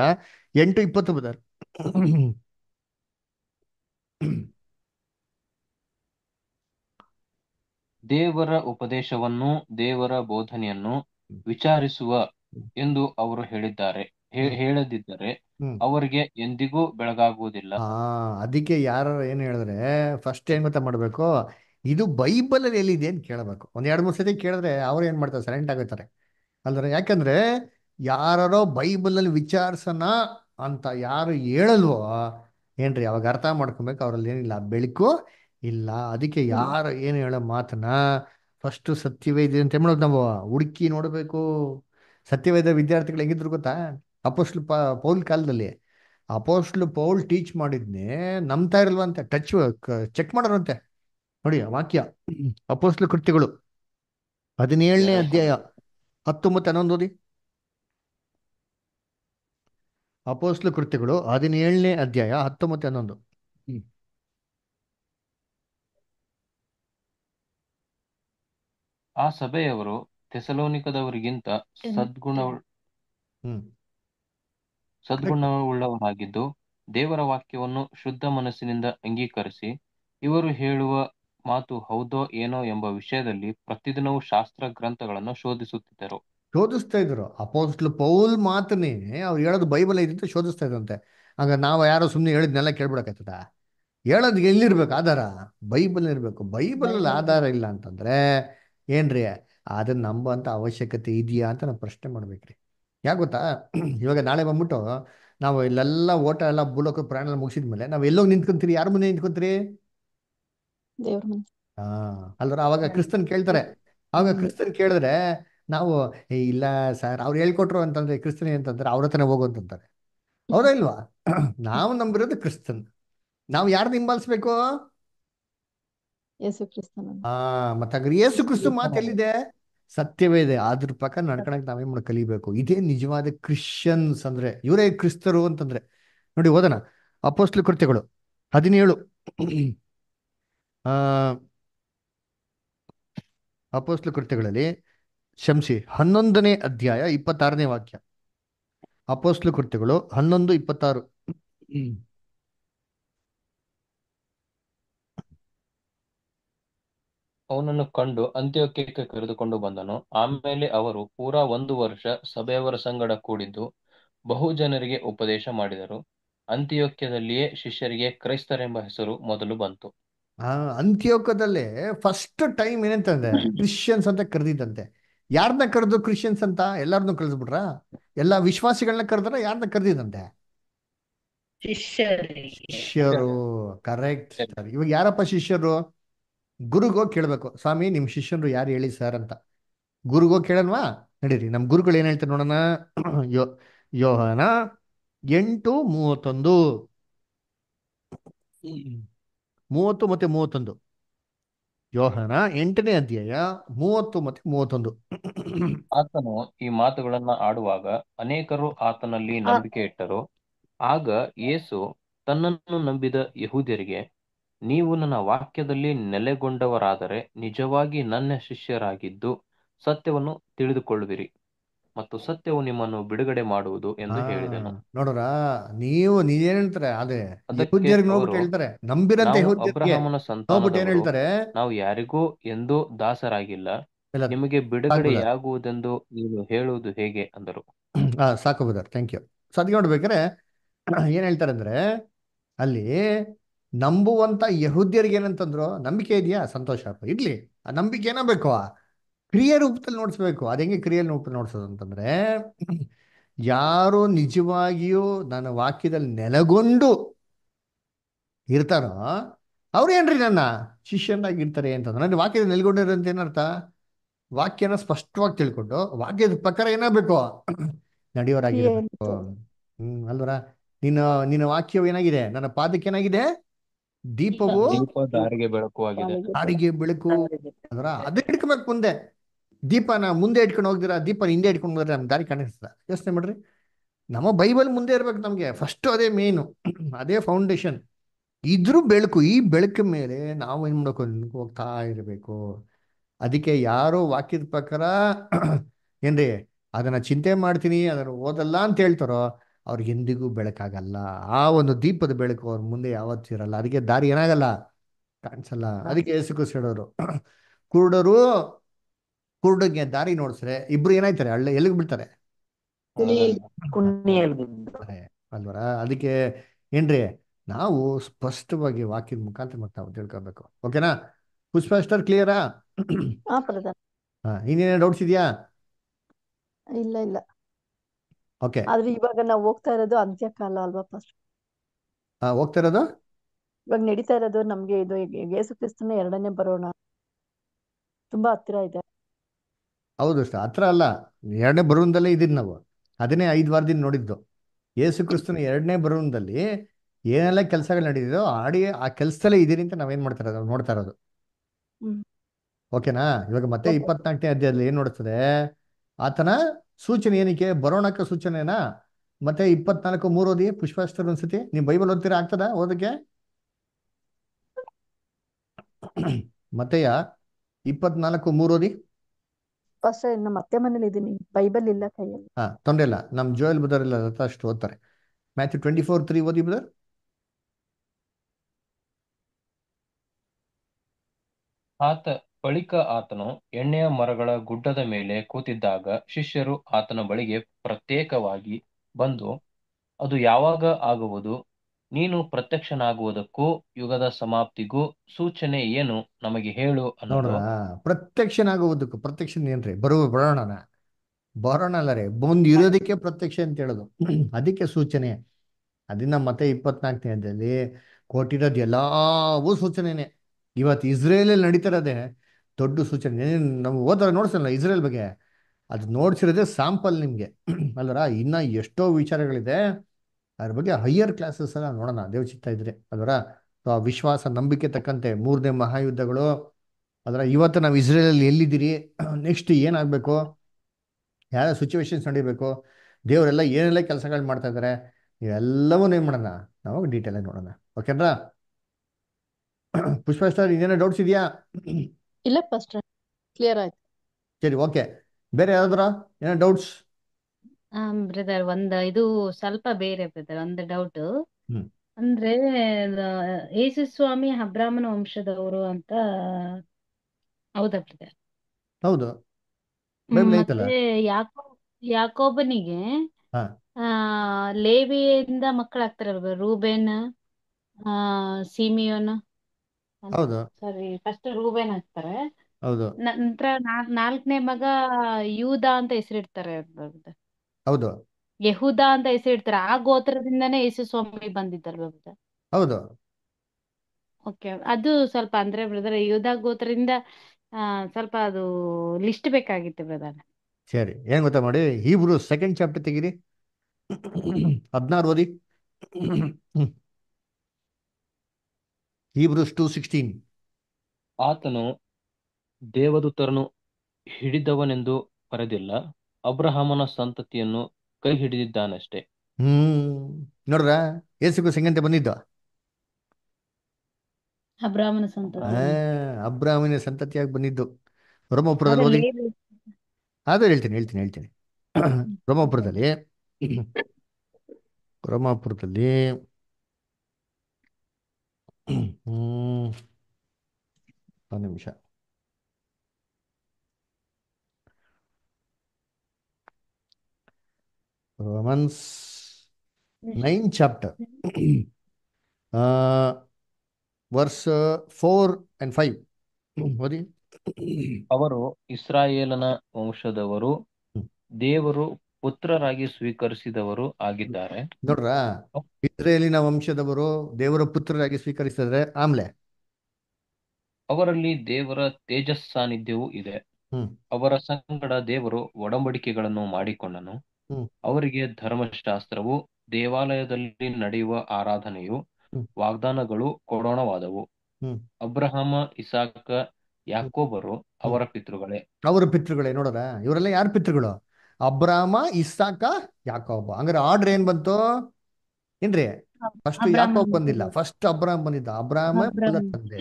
ಎಂಟು ಇಪ್ಪತ್ತು ದೇವರ ಉಪದೇಶವನ್ನು ದೇವರ ಬೋಧನೆಯನ್ನು ವಿಚಾರಿಸುವ ಎಂದು ಅವರು ಹೇಳಿದ್ದಾರೆ ಹೇಳದಿದ್ದರೆ ಅವರಿಗೆ ಎಂದಿಗೂ ಬೆಳಗಾಗುವುದಿಲ್ಲ ಅದಕ್ಕೆ ಯಾರು ಏನ್ ಹೇಳಿದ್ರೆ ಫಸ್ಟ್ ಏನ್ ಗೊತ್ತಾ ಮಾಡ್ಬೇಕು ಇದು ಬೈಬಲಲ್ಲಿ ಎಲ್ಲಿದೆ ಅಂತ ಕೇಳಬೇಕು ಒಂದು ಎರಡು ಮೂರು ಸತಿ ಕೇಳಿದ್ರೆ ಅವ್ರು ಏನು ಮಾಡ್ತಾರೆ ಸೈಲೆಂಟ್ ಆಗುತ್ತಾರೆ ಅಲ್ದ್ರೆ ಯಾಕಂದ್ರೆ ಯಾರೋ ಬೈಬಲಲ್ಲಿ ವಿಚಾರಿಸೋಣ ಅಂತ ಯಾರು ಹೇಳಲ್ವೋ ಏನ್ರಿ ಅವಾಗ ಅರ್ಥ ಮಾಡ್ಕೊಬೇಕು ಅವ್ರಲ್ಲಿ ಏನಿಲ್ಲ ಬೆಳಕು ಇಲ್ಲ ಅದಕ್ಕೆ ಯಾರು ಏನು ಹೇಳೋ ಮಾತನ್ನ ಫಸ್ಟು ಸತ್ಯವೈದ್ಯ ಅಂತ ಹೇಳೋದು ನಾವು ಹುಡುಕಿ ನೋಡಬೇಕು ಸತ್ಯವೇದ ವಿದ್ಯಾರ್ಥಿಗಳು ಹೆಂಗಿದ್ರು ಗೊತ್ತಾ ಅಪೋಸ್ಲು ಪ ಪೌಲ್ ಕಾಲದಲ್ಲಿ ಅಪೋಸ್ಟ್ಲು ಪೌಲ್ ಟೀಚ್ ಮಾಡಿದ್ನೇ ನಂಬ್ತಾ ಇರಲ್ವಂತೆ ಟಚ್ ಚೆಕ್ ಮಾಡೋರಂತೆ ನೋಡಿ ವಾಕ್ಯ ಅಪೋಸ್ಲ ಕೃತ್ಯಗಳು ಹದಿನೇಳನೇ ಅಧ್ಯಾಯ ಹತ್ತು ಮತ್ತು ಹನ್ನೊಂದು ಓದಿ ಅಪೋಸ್ಲ ಕೃತ್ಯಗಳು ಹದಿನೇಳನೇ ಅಧ್ಯಾಯ ಹತ್ತು ಮತ್ತು ಹನ್ನೊಂದು ಆ ಸಭೆಯವರು ಥೆಸಲೋನಿಕದವರಿಗಿಂತ ಸದ್ಗುಣ ಸದ್ಗುಣವುಳ್ಳವರಾಗಿದ್ದು ದೇವರ ವಾಕ್ಯವನ್ನು ಶುದ್ಧ ಮನಸ್ಸಿನಿಂದ ಅಂಗೀಕರಿಸಿ ಇವರು ಹೇಳುವ ಮಾತು ಹೌದೋ ಏನೋ ಎಂಬ ವಿಷಯದಲ್ಲಿ ಪ್ರತಿದಿನವೂ ಶಾಸ್ತ್ರ ಗ್ರಂಥಗಳನ್ನು ಶೋಧಿಸುತ್ತಿದ್ದರು ಶೋಧಿಸ್ತಾ ಇದ್ರು ಅಪೋಸ್ಟ್ಲು ಪೌಲ್ ಮಾತನೇ ಅವ್ರು ಹೇಳೋದು ಬೈಬಲ್ ಐತಿ ಶೋಧಿಸ್ತಾ ಇದ್ದಂತೆ ಹಂಗ ನಾವು ಯಾರೋ ಸುಮ್ಮನೆ ಹೇಳಿದ್ನೆಲ್ಲ ಕೇಳ್ಬಿಡಕತ್ತದ ಹೇಳೋದು ಎಲ್ಲಿರ್ಬೇಕು ಆಧಾರ ಬೈಬಲ್ ಇರಬೇಕು ಬೈಬಲಲ್ಲಿ ಆಧಾರ ಇಲ್ಲ ಅಂತಂದ್ರೆ ಏನ್ರಿ ಅದನ್ನ ನಂಬುವಂಥ ಅವಶ್ಯಕತೆ ಇದೆಯಾ ಅಂತ ನಾವು ಪ್ರಶ್ನೆ ಮಾಡ್ಬೇಕ್ರಿ ಯಾಕೆ ಗೊತ್ತಾ ಇವಾಗ ನಾಳೆ ಬಂದ್ಬಿಟ್ಟು ನಾವು ಇಲ್ಲೆಲ್ಲ ಓಟ ಎಲ್ಲ ಬುಲಕ ಪ್ರಾಣ ಮುಗಿಸಿದ್ಮೇಲೆ ನಾವು ಎಲ್ಲೋಗಿ ನಿಂತ್ಕೊಂತೀರಿ ಯಾರ ಮುಂದೆ ನಿಂತ್ಕೊಂತೀರಿ ದೇವ್ರ ಹಾ ಅವಾಗ ಕ್ರಿಸ್ತನ್ ಕೇಳ್ತಾರೆ ಅವಾಗ ಕ್ರಿಸ್ತನ್ ಕೇಳಿದ್ರೆ ನಾವು ಇಲ್ಲ ಸರ್ ಅವ್ರು ಹೇಳ್ಕೊಟ್ರು ಅಂತಂದ್ರೆ ಕ್ರಿಸ್ತನ್ ಅಂತಂದ್ರೆ ಅವ್ರ ಹತ್ರನೇ ಹೋಗು ಅಂತಂತಾರೆ ಇಲ್ವಾ ನಾವು ನಂಬಿರೋದು ಕ್ರಿಸ್ತನ್ ನಾವು ಯಾರ್ದು ಹಿಂಬಾಲಿಸ್ಬೇಕು ಯೇಸು ಕ್ರಿಸ್ತನ ಹಾ ಮತ್ತಾಗ್ರಿ ಯೇಸು ಕ್ರಿಸ್ತು ಮಾತು ಎಲ್ಲಿದೆ ಸತ್ಯವೇ ಇದೆ ಅದ್ರ ಪ್ರಕಾರ ನಡ್ಕೊಳಕ್ ನಾವೇ ಮಾಡಿ ಕಲಿಬೇಕು ಇದೇ ನಿಜವಾದ ಕ್ರಿಶ್ಚಿಯನ್ಸ್ ಅಂದ್ರೆ ಇವರೇ ಕ್ರಿಸ್ತರು ಅಂತಂದ್ರೆ ನೋಡಿ ಓದೋಣ ಅಪೋಸ್ಟ್ಲ ಕೃತ್ಯಗಳು ಹದಿನೇಳು ಅಪೋಸ್ಲು ಕೃತ್ಯಗಳಲ್ಲಿ ಶಂಸಿ ಹನ್ನೊಂದನೇ ಅಧ್ಯಾಯ ಇಪ್ಪತ್ತಾರನೇ ವಾಕ್ಯ ಅಪೋಸ್ಲು ಕೃತ್ಯಗಳು ಹನ್ನೊಂದು ಇಪ್ಪತ್ತಾರು ಅವನನ್ನು ಕಂಡು ಅಂತ್ಯೋಕ್ಯಕ್ಕೆ ಕರೆದುಕೊಂಡು ಬಂದನು ಆಮೇಲೆ ಅವರು ಪೂರಾ ಒಂದು ವರ್ಷ ಸಭೆಯವರ ಸಂಗಡ ಕೂಡಿದ್ದು ಬಹು ಜನರಿಗೆ ಉಪದೇಶ ಮಾಡಿದರು ಅಂತ್ಯೋಕ್ಯದಲ್ಲಿಯೇ ಶಿಷ್ಯರಿಗೆ ಕ್ರೈಸ್ತರೆಂಬ ಹೆಸರು ಮೊದಲು ಬಂತು ಅಂತ್ಯೋಕದಲ್ಲಿ ಫಸ್ಟ್ ಟೈಮ್ ಏನಂತಂದ್ರೆ ಕ್ರಿಶ್ಚಿಯನ್ಸ್ ಅಂತ ಕರೆದಿದ್ದಂತೆ ಯಾರನ್ನ ಕರೆದು ಕ್ರಿಶ್ಚಿಯನ್ಸ್ ಅಂತ ಎಲ್ಲಾರ್ನು ಕರೆದ್ಬಿಟ್ರ ಎಲ್ಲಾ ವಿಶ್ವಾಸಿಗಳನ್ನ ಕರೆದ್ರ ಯಾರನ್ನ ಕರೆದಿದ್ದಂತೆ ಶಿಷ್ಯರು ಕರೆಕ್ಟ್ ಸರ್ ಇವಾಗ ಯಾರಪ್ಪ ಶಿಷ್ಯರು ಗುರುಗೋ ಕೇಳ್ಬೇಕು ಸ್ವಾಮಿ ನಿಮ್ ಶಿಷ್ಯರು ಯಾರು ಹೇಳಿ ಸರ್ ಅಂತ ಗುರುಗೋ ಕೇಳನ್ವಾ ನಡೀರಿ ನಮ್ ಗುರುಗಳು ಏನ್ ಹೇಳ್ತಾರೆ ನೋಡೋಣ ಯೋ ಯೋಹನ ಎಂಟು ಮೂವತ್ತೊಂದು ಮೂವತ್ತು ಮತ್ತೆ ಮೂವತ್ತೊಂದು ಯೋಹನ ಎಂಟನೇ ಅಧ್ಯಾಯ ಮೂವತ್ತು ಮತ್ತೆ ಮೂವತ್ತೊಂದು ಆತನು ಈ ಮಾತುಗಳನ್ನ ಆಡುವಾಗ ಅನೇಕರು ಆತನಲ್ಲಿ ನಂಬಿಕೆ ಇಟ್ಟರು ಆಗ ಯೇಸು ತನ್ನನ್ನು ನಂಬಿದ ಯಹೂದ್ಯರಿಗೆ ನೀವು ನನ್ನ ವಾಕ್ಯದಲ್ಲಿ ನೆಲೆಗೊಂಡವರಾದರೆ ನಿಜವಾಗಿ ನನ್ನ ಶಿಷ್ಯರಾಗಿದ್ದು ಸತ್ಯವನ್ನು ತಿಳಿದುಕೊಳ್ಳುವಿರಿ ಮತ್ತು ಸತ್ಯವು ನಿಮ್ಮನ್ನು ಬಿಡುಗಡೆ ಮಾಡುವುದು ಎಂದು ಹೇಳಿದನು ನೋಡ್ರ ನೀವು ಹೇಳ್ತಾರೆ ಅದೇ ಹೇಳ್ತಾರೆ ನಂಬಿರಂತೆ ಅಬ್ರಹಾಮನ ಸಂತಾನದವರು ಏನ್ ಹೇಳ್ತಾರೆ ನಾವು ಯಾರಿಗೂ ಎಂದು ದಾಸರಾಗಿಲ್ಲ ನಿಮಗೆ ಆಗುವುದೆಂದು ನೀನು ಹೇಳುವುದು ಹೇಗೆ ಅಂದರು ಸಾಕು ಬದರ್ ಥ್ಯಾಂಕ್ ಯು ಸದ್ಯ ನೋಡ್ಬೇಕಾದ್ರೆ ಏನ್ ಹೇಳ್ತಾರೆ ಅಂದ್ರೆ ಅಲ್ಲಿ ನಂಬುವಂತ ಯಹೂದ್ಯರಿಗೆ ಏನಂತಂದ್ರು ನಂಬಿಕೆ ಇದೆಯಾ ಸಂತೋಷ ಇರ್ಲಿ ಆ ನಂಬಿಕೆ ಬೇಕೋ ಕ್ರಿಯೆ ರೂಪದಲ್ಲಿ ನೋಡಿಸ್ಬೇಕು ಅದು ಹೆಂಗೆ ಕ್ರಿಯೆ ರೂಪದಲ್ಲಿ ನೋಡಿಸೋದು ಯಾರು ನಿಜವಾಗಿಯೂ ನನ್ನ ವಾಕ್ಯದಲ್ಲಿ ನೆಲೆಗೊಂಡು ಇರ್ತಾರೋ ಅವ್ರೇನ್ರಿ ನನ್ನ ಶಿಷ್ಯನಾಗಿ ಇರ್ತಾರೆ ಅಂತಂದ್ರೆ ನನ್ನ ವಾಕ್ಯದ ನೆಲೆಗೊಂಡಿರೋಂತ ಏನರ್ಥ ವಾಕ್ಯನ ಸ್ಪಷ್ಟವಾಗಿ ತಿಳ್ಕೊಂಡು ವಾಕ್ಯದ ಪ್ರಕಾರ ಏನಾಗಬೇಕು ನಡೆಯೋರಾಗಿರ್ಬೇಕು ಹ್ಮ್ ಅಲ್ವರ ನಿನ್ನ ನಿನ್ನ ವಾಕ್ಯವು ಏನಾಗಿದೆ ನನ್ನ ಪಾದಕ್ಕೆ ಏನಾಗಿದೆ ದೀಪವು ಬೆಳಕು ಆಗಿದೆ ಬೆಳಕು ಮುಂದೆ ದೀಪನ ಮುಂದೆ ಇಟ್ಕೊಂಡು ಹೋಗ್ದಿರಾ ದೀಪನ ಹಿಂದೆ ಇಟ್ಕೊಂಡು ಹೋದ್ರೆ ನಮ್ಮ ದಾರಿ ಕಾಣಿಸ್ತದ ಯೋಚನೆ ಮಾಡ್ರಿ ನಮ್ಮ ಬೈಬಲ್ ಮುಂದೆ ಇರ್ಬೇಕು ನಮಗೆ ಫಸ್ಟು ಅದೇ ಮೇನು ಅದೇ ಫೌಂಡೇಶನ್ ಇದ್ರೂ ಬೆಳಕು ಈ ಬೆಳಕು ಮೇಲೆ ನಾವು ಏನು ಮಾಡ್ಕೊಂಡು ಹೋಗ್ತಾ ಇರಬೇಕು ಅದಕ್ಕೆ ಯಾರೋ ವಾಕ್ಯದ ಪ್ರಕಾರ ಏನ್ರಿ ಅದನ್ನು ಚಿಂತೆ ಮಾಡ್ತೀನಿ ಅದನ್ನು ಓದಲ್ಲ ಅಂತ ಹೇಳ್ತಾರೋ ಅವ್ರು ಎಂದಿಗೂ ಬೆಳಕಾಗಲ್ಲ ಆ ಒಂದು ದೀಪದ ಬೆಳಕು ಅವ್ರ ಮುಂದೆ ಯಾವತ್ತೂ ಇರಲ್ಲ ಅದಕ್ಕೆ ದಾರಿ ಏನಾಗಲ್ಲ ಕಾಣಿಸಲ್ಲ ಅದಕ್ಕೆ ಏಸು ಕುರುಡರು ಕುರುಡಗೆ ದಾರಿ ನೋಡಿಸ್ರೆ ಇಬ್ರು ಏನಾಯ್ತಾರೆ ಹಳ್ಳಿ ಎಲ್ಲಿಗೆ ಬಿಡ್ತಾರೆ ಅಲ್ವರ ಅದಕ್ಕೆ ಏನ್ರಿ ನಾವು ಸ್ಪಷ್ಟವಾಗಿ ವಾಕ್ಯದ ಮುಖಾಂತರ ಮತ್ತೆ ನಾವು ತಿಳ್ಕೊಬೇಕು ಓಕೆನಾ ಪುಷ್ಪ ಸ್ಟಾರ್ ಕ್ಲಿಯರಾ ಇನ್ನೇನೇ ಡೌಟ್ಸ್ ಇದೆಯಾ ಇಲ್ಲ ಇಲ್ಲ ಓಕೆ ಆದ್ರೆ ಇವಾಗ ನಾವು ಹೋಗ್ತಾ ಇರೋದು ಅಂತ್ಯಕಾಲ ಅಲ್ವಾ ಫಸ್ಟ್ ಹೋಗ್ತಾ ಇರೋದು ಇವಾಗ ನಡೀತಾ ಇರೋದು ನಮ್ಗೆ ಇದು ಯೇಸು ಕ್ರಿಸ್ತನ ಎರಡನೇ ಬರೋಣ ತುಂಬಾ ಹತ್ತಿರ ಇದೆ ಹೌದು ಅಷ್ಟ ಹತ್ರ ಅಲ್ಲ ಎರಡನೇ ಬರುವಂದಲ್ಲೇ ಇದ್ದೀನಿ ನಾವು ಅದನ್ನೇ ಐದು ವಾರದಿಂದ ನೋಡಿದ್ದು ಯೇಸು ಕ್ರಿಸ್ತನ ಎರಡನೇ ಬರುವಂದಲ್ಲಿ ಏನೆಲ್ಲ ಕೆಲಸಗಳು ನಡೀತಿದೋ ಆಡಿ ಆ ಕೆಲಸದಲ್ಲೇ ಇದೀನಿ ಅಂತ ಮಾಡ್ತಾ ಇರೋದು ನೋಡ್ತಾ ಇರೋದು ಓಕೆನಾ ಇವಾಗ ಮತ್ತೆ ಇಪ್ಪತ್ನಾಲ್ಕನೇ ಅಧ್ಯಾಯದಲ್ಲಿ ಏನ್ ನೋಡ್ತದೆ ಆತನ ಸೂಚನೆ ಏನಕ್ಕೆ ಬರೋಣಕ್ಕೆ ಸೂಚನೆನಾ ಮತ್ತೆ ಇಪ್ಪತ್ನಾಲ್ಕು ಮೂರು ಓದಿ ಪುಷ್ಪಾಸ್ತ್ರ ಒಂದ್ಸತಿ ನೀವು ಬೈಬಲ್ ಓದ್ತೀರಾ ಆಗ್ತದ ಓದಕ್ಕೆ ಮತ್ತೆಯ ಇಪ್ಪತ್ನಾಲ್ಕು ಮೂರು ಓದಿ ಪಾಸ್ಟರ್ ಇನ್ನು ಮತ್ತೆ ಮನೇಲಿ ಇದೀನಿ ಬೈಬಲ್ ಇಲ್ಲ ಕೈಯಲ್ಲಿ ಹಾ ತೊಂದರೆ ಇಲ್ಲ ನಮ್ ಜೋಯಲ್ ಬ್ರದರ್ ಇಲ್ಲ ಅಷ್ಟು ಓದ್ತಾರೆ ಮ್ಯಾಥ್ಯೂ ಟ್ವೆಂಟಿ ಫೋರ್ ತ್ರೀ ಓದಿ ಬ್ರದರ್ ಆತ ಬಳಿಕ ಆತನು ಎಣ್ಣೆಯ ಮರಗಳ ಗುಡ್ಡದ ಮೇಲೆ ಕೂತಿದ್ದಾಗ ಶಿಷ್ಯರು ಆತನ ಬಳಿಗೆ ಪ್ರತ್ಯೇಕವಾಗಿ ಬಂದು ಅದು ಯಾವಾಗ ಆಗುವುದು ನೀನು ಪ್ರತ್ಯಕ್ಷನಾಗುವುದಕ್ಕೂ ಯುಗದ ಸಮಾಪ್ತಿಗೂ ಸೂಚನೆ ಏನು ನಮಗೆ ಹೇಳು ಅನ್ನೋಣ ಪ್ರತ್ಯಕ್ಷನಾಗುವುದಕ್ಕೂ ಪ್ರತ್ಯಕ್ಷ ಏನ್ರಿ ಬರುವ ಬರೋಣನ ಬರೋಣ ಅಲ್ಲ ರೀ ಬಂದು ಇರೋದಕ್ಕೆ ಪ್ರತ್ಯಕ್ಷ ಅಂತ ಹೇಳೋದು ಅದಕ್ಕೆ ಸೂಚನೆ ಅದನ್ನ ಮತ್ತೆ ದಿನದಲ್ಲಿ ಕೊಟ್ಟಿರೋದು ಎಲ್ಲವೂ ಸೂಚನೆನೇ ಇವತ್ತು ಇಸ್ರೇಲಲ್ಲಿ ನಡೀತಿರೋದೇ ದೊಡ್ಡ ಸೂಚನೆ ನಾವು ಹೋದ್ರೆ ನೋಡ್ಸಲ್ಲ ಇಸ್ರೇಲ್ ಬಗ್ಗೆ ಅದು ನೋಡ್ಸಿರೋದೇ ಸ್ಯಾಂಪಲ್ ನಿಮಗೆ ಅಲ್ಲರ ಇನ್ನ ಎಷ್ಟೋ ವಿಚಾರಗಳಿದೆ ಅದ್ರ ಬಗ್ಗೆ ಹೈಯರ್ ಕ್ಲಾಸಸ್ ಎಲ್ಲ ನೋಡೋಣ ಚಿತ್ತ ಇದ್ರೆ ಅದರ ಆ ವಿಶ್ವಾಸ ನಂಬಿಕೆ ತಕ್ಕಂತೆ ಮೂರನೇ ಮಹಾಯುದ್ಧಗಳು ಅದರ ಇವತ್ತು ನಾವು ಇಸ್ರೇಲಲ್ಲಿ ಎಲ್ಲಿದ್ದೀರಿ ನೆಕ್ಸ್ಟ್ ಏನಾಗಬೇಕು ಯಾವ ಸಿಚುವೇಶನ್ಸ್ ನಡಿಬೇಕು ದೇವರೆಲ್ಲ ಏನೆಲ್ಲ ಕೆಲಸಗಳು ಮಾಡ್ತಾ ಇದ್ದಾರೆ ಇವೆಲ್ಲವೂ ಏನು ಮಾಡೋಣ ನಾವು ಡೀಟೇಲ್ ಆಗಿ ನೋಡೋಣ ಓಕೆನಾ ಪುಷ್ಪ ಸ್ಟಾರ್ ಇನ್ನೇನೋ ಡೌಟ್ಸ್ ಇದೆಯಾ ಇಲ್ಲ ಫಸ್ಟ್ ಕ್ಲಿಯರ್ ಆಯ್ತು ಸರಿ ಓಕೆ ಬೇರೆ ಯಾವ್ದಾರ ಏನೋ ಡೌಟ್ಸ್ ಬ್ರದರ್ ಒಂದ್ ಇದು ಸ್ವಲ್ಪ ಬೇರೆ ಬ್ರದರ್ ಒಂದ್ ಡೌಟ್ ಅಂದ್ರೆ ಯೇಸು ಸ್ವಾಮಿ ಅಬ್ರಾಹ್ಮಣ ವಂಶದವರು ಅಂತ ಹೌದಾ ಬ್ರದರ್ ಹೌದು ಮತ್ತೆ ಯಾಕೋ ಯಾಕೋಬನಿಗೆ ಆ ಲೇವಿಯಿಂದ ಮಕ್ಕಳಾಗ್ತಾರಲ್ವ ರೂಬೇನ್ ಆ ಸಿಮಿಯೋನ್ ಹೌದು ಸಾರಿ ಫಸ್ಟ್ ರೂಬೇನ್ ಆಗ್ತಾರೆ ಹೌದು ನಂತರ ನಾಲ್ಕನೇ ಮಗ ಯೂದ ಅಂತ ಹೆಸರಿಡ್ತಾರೆ ಹೌದು ಯಹೂದ ಅಂತ ಹೆಸರು ಇಡ್ತಾರೆ ಆ ಗೋತ್ರದಿಂದನೇ ಯೇಸು ಸ್ವಾಮಿ ಬಂದಿದ್ದಲ್ವಾ ಬ್ರದರ್ ಹೌದು ಓಕೆ ಅದು ಸ್ವಲ್ಪ ಅಂದ್ರೆ ಬ್ರದರ್ ಯಹೂದ ಗೋತ್ರದಿಂದ ಸ್ವಲ್ಪ ಅದು ಲಿಸ್ಟ್ ಬೇಕಾಗಿತ್ತು ಬ್ರದರ್ ಸರಿ ಏನ್ ಗೊತ್ತಾ ಮಾಡಿ ಹೀಬ್ರೂ ಸೆಕೆಂಡ್ ಚಾಪ್ಟರ್ ತೆಗೀರಿ ಹದಿನಾರು ಓದಿ ಹೀಬ್ರೂಸ್ ಟೂ ಸಿಕ್ಸ್ಟೀನ್ ಆತನು ದೇವದೂತರನ್ನು ಹಿಡಿದವನೆಂದು ಬರೆದಿಲ್ಲ ಅಬ್ರಹಾಮನ ಸಂತತಿಯನ್ನು ಕೈ ಹಿಡಿದಿದ್ದಾನಷ್ಟೇ ಹ್ಮ್ ನೋಡ್ರ ಏಸುಗೂ ಸಂಗಂತೆ ಬಂದಿದ್ದ ಅಬ್ರಾಹ್ಮನ ಸಂತತಿ ಸಂತತಿಯಾಗಿ ಬಂದಿದ್ದು ಬ್ರಹ್ಮಪುರದಲ್ಲಿ ಓದಿ ಹೇಳ್ತೀನಿ ಹೇಳ್ತೀನಿ ಹೇಳ್ತೀನಿ ಬ್ರಹ್ಮಪುರದಲ್ಲಿ ರೋಮಾಪುರದಲ್ಲಿ ಹ್ಮ್ ಒಂದು ನಿಮಿಷ Romans nine chapter verse four 4 five 5. ಅವರು ಇಸ್ರಾಯೇಲನ ವಂಶದವರು ದೇವರು ಪುತ್ರರಾಗಿ ಸ್ವೀಕರಿಸಿದವರು ಆಗಿದ್ದಾರೆ ನೋಡ್ರ ಇಸ್ರೇಲಿನ ವಂಶದವರು ದೇವರ ಪುತ್ರರಾಗಿ ಸ್ವೀಕರಿಸಿದ್ರೆ ಆಮ್ಲೆ ಅವರಲ್ಲಿ ದೇವರ ತೇಜಸ್ ಇದೆ ಅವರ ಸಂಗಡ ದೇವರು ಒಡಂಬಡಿಕೆಗಳನ್ನು ಮಾಡಿಕೊಂಡನು ಅವರಿಗೆ ಧರ್ಮಶಾಸ್ತ್ರವು ದೇವಾಲಯದಲ್ಲಿ ನಡೆಯುವ ಆರಾಧನೆಯು ವಾಗ್ದಾನಗಳು ಕೊಡೋಣವಾದವು ಅಬ್ರಹಾಮ ಇಸಾಕ ಯಾಕೋಬರು ಅವರ ಪಿತೃಗಳೇ ಅವರ ಪಿತೃಗಳೇ ನೋಡದ ಇವರೆಲ್ಲ ಯಾರ ಪಿತೃಗಳು ಅಬ್ರಾಮ ಇಸಾಕ ಯಾಕೋಬ ಅಂದ್ರೆ ಆರ್ಡರ್ ಏನ್ ಬಂತು ಏನ್ರಿ ಫಸ್ಟ್ ಯಾಕೋಬ್ ಬಂದಿಲ್ಲ ಫಸ್ಟ್ ಅಬ್ರಾಮ್ ಬಂದಿದ್ದ ಅಬ್ರಾಮ ತಂದೆ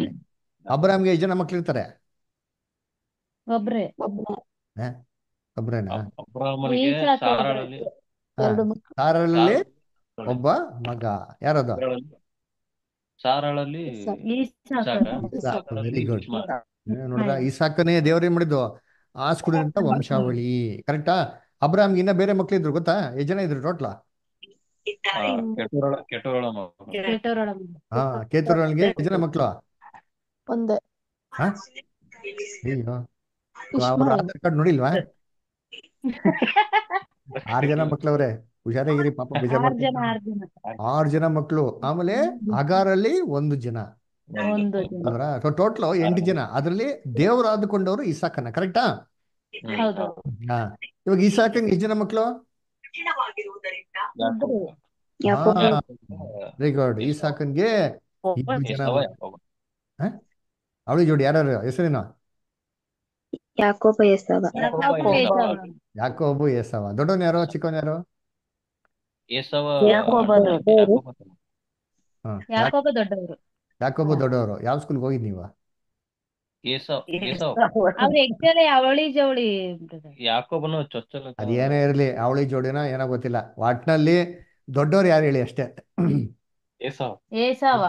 ಅಬ್ರಾಮ್ಗೆ ಎಷ್ಟು ಜನ ಮಕ್ಳಿರ್ತಾರೆ ಸಾರಳಲ್ಲಿ ಒಬ್ಬ ಮಗ ಯಾರದ ಸಾರಳಲ್ಲಿ ಸಾರಳಲ್ಲಿ ವೆರಿ ಗುಡ್ ದೇವ್ರೇನ್ ಮಾಡಿದ್ದು ವಂಶಾವಳಿ ಕರೆಕ್ಟಾ ಅಬ್ರಾಮ್ಗೆ ಇನ್ನ ಬೇರೆ ಮಕ್ಳು ಇದ್ರು ಗೊತ್ತಾ ಎಷ್ಟು ಇದ್ರು ಟೋಟ್ಲ ಹಾ ಮಕ್ಳು ಹಾ ಆಧಾರ್ ಕಾರ್ಡ್ ನೋಡಿಲ್ವಾ ಆರ್ ಜನ ಮಕ್ಳವ್ರೆ ಹುಷಾರಾಗಿರಿ ಪಾಪ ಆರ್ ಜನ ಮಕ್ಕಳು ಆಮೇಲೆ ಆಗಾರಲ್ಲಿ ಒಂದು ಜನ ಟೋಟಲ್ ಎಂಟು ಜನ ಅದ್ರಲ್ಲಿ ದೇವರು ಆದುಕೊಂಡವರು ಇಸಾಕನ ಕರೆಕ್ಟಾ ಇವಾಗ ಇಸಾಕ್ ಎಷ್ಟು ಜನ ಮಕ್ಕಳು ಈ ಗುಡ್ ಅವಳಿ ಜೋಡಿ ಯಾರು ಹೆಸರಿನ ಯಾಕೋಬ ಎಸವ ಯಾಕೋಬು ಏಸವ ದೊಡ್ಡವನ್ ಯಾರು ಚಿಕ್ಕವನ್ ಯಾರು ಏಸವ ಯಾಕೋಬ ದೊಡ್ಡವರು ಯಾಕೋಬ ದೊಡ್ಡವರು ಯಾಕೋಬ ದೊಡ್ಡವರು ಯಾವ ಸ್ಕೂಲ್ಗೆ ಹೋಗಿದ್ ನೀವ ಏಸವ್ ಏಸವ್ ಅವ್ರ ಎಕ್ಚುಲಿ ಅವಳಿ ಜವಳಿ ಯಾಕೋಬನು ಚೊಚ್ಚಲ ಅದೇನೇ ಇರಲಿ ಅವಳಿ ಜೋಡಿನ ಏನೋ ಗೊತ್ತಿಲ್ಲ ವಾಟ್ನಲ್ಲಿ ದೊಡ್ಡವ್ರು ಯಾರು ಹೇಳಿ ಅಷ್ಟೇ ಏಸವ್ ಏಸವ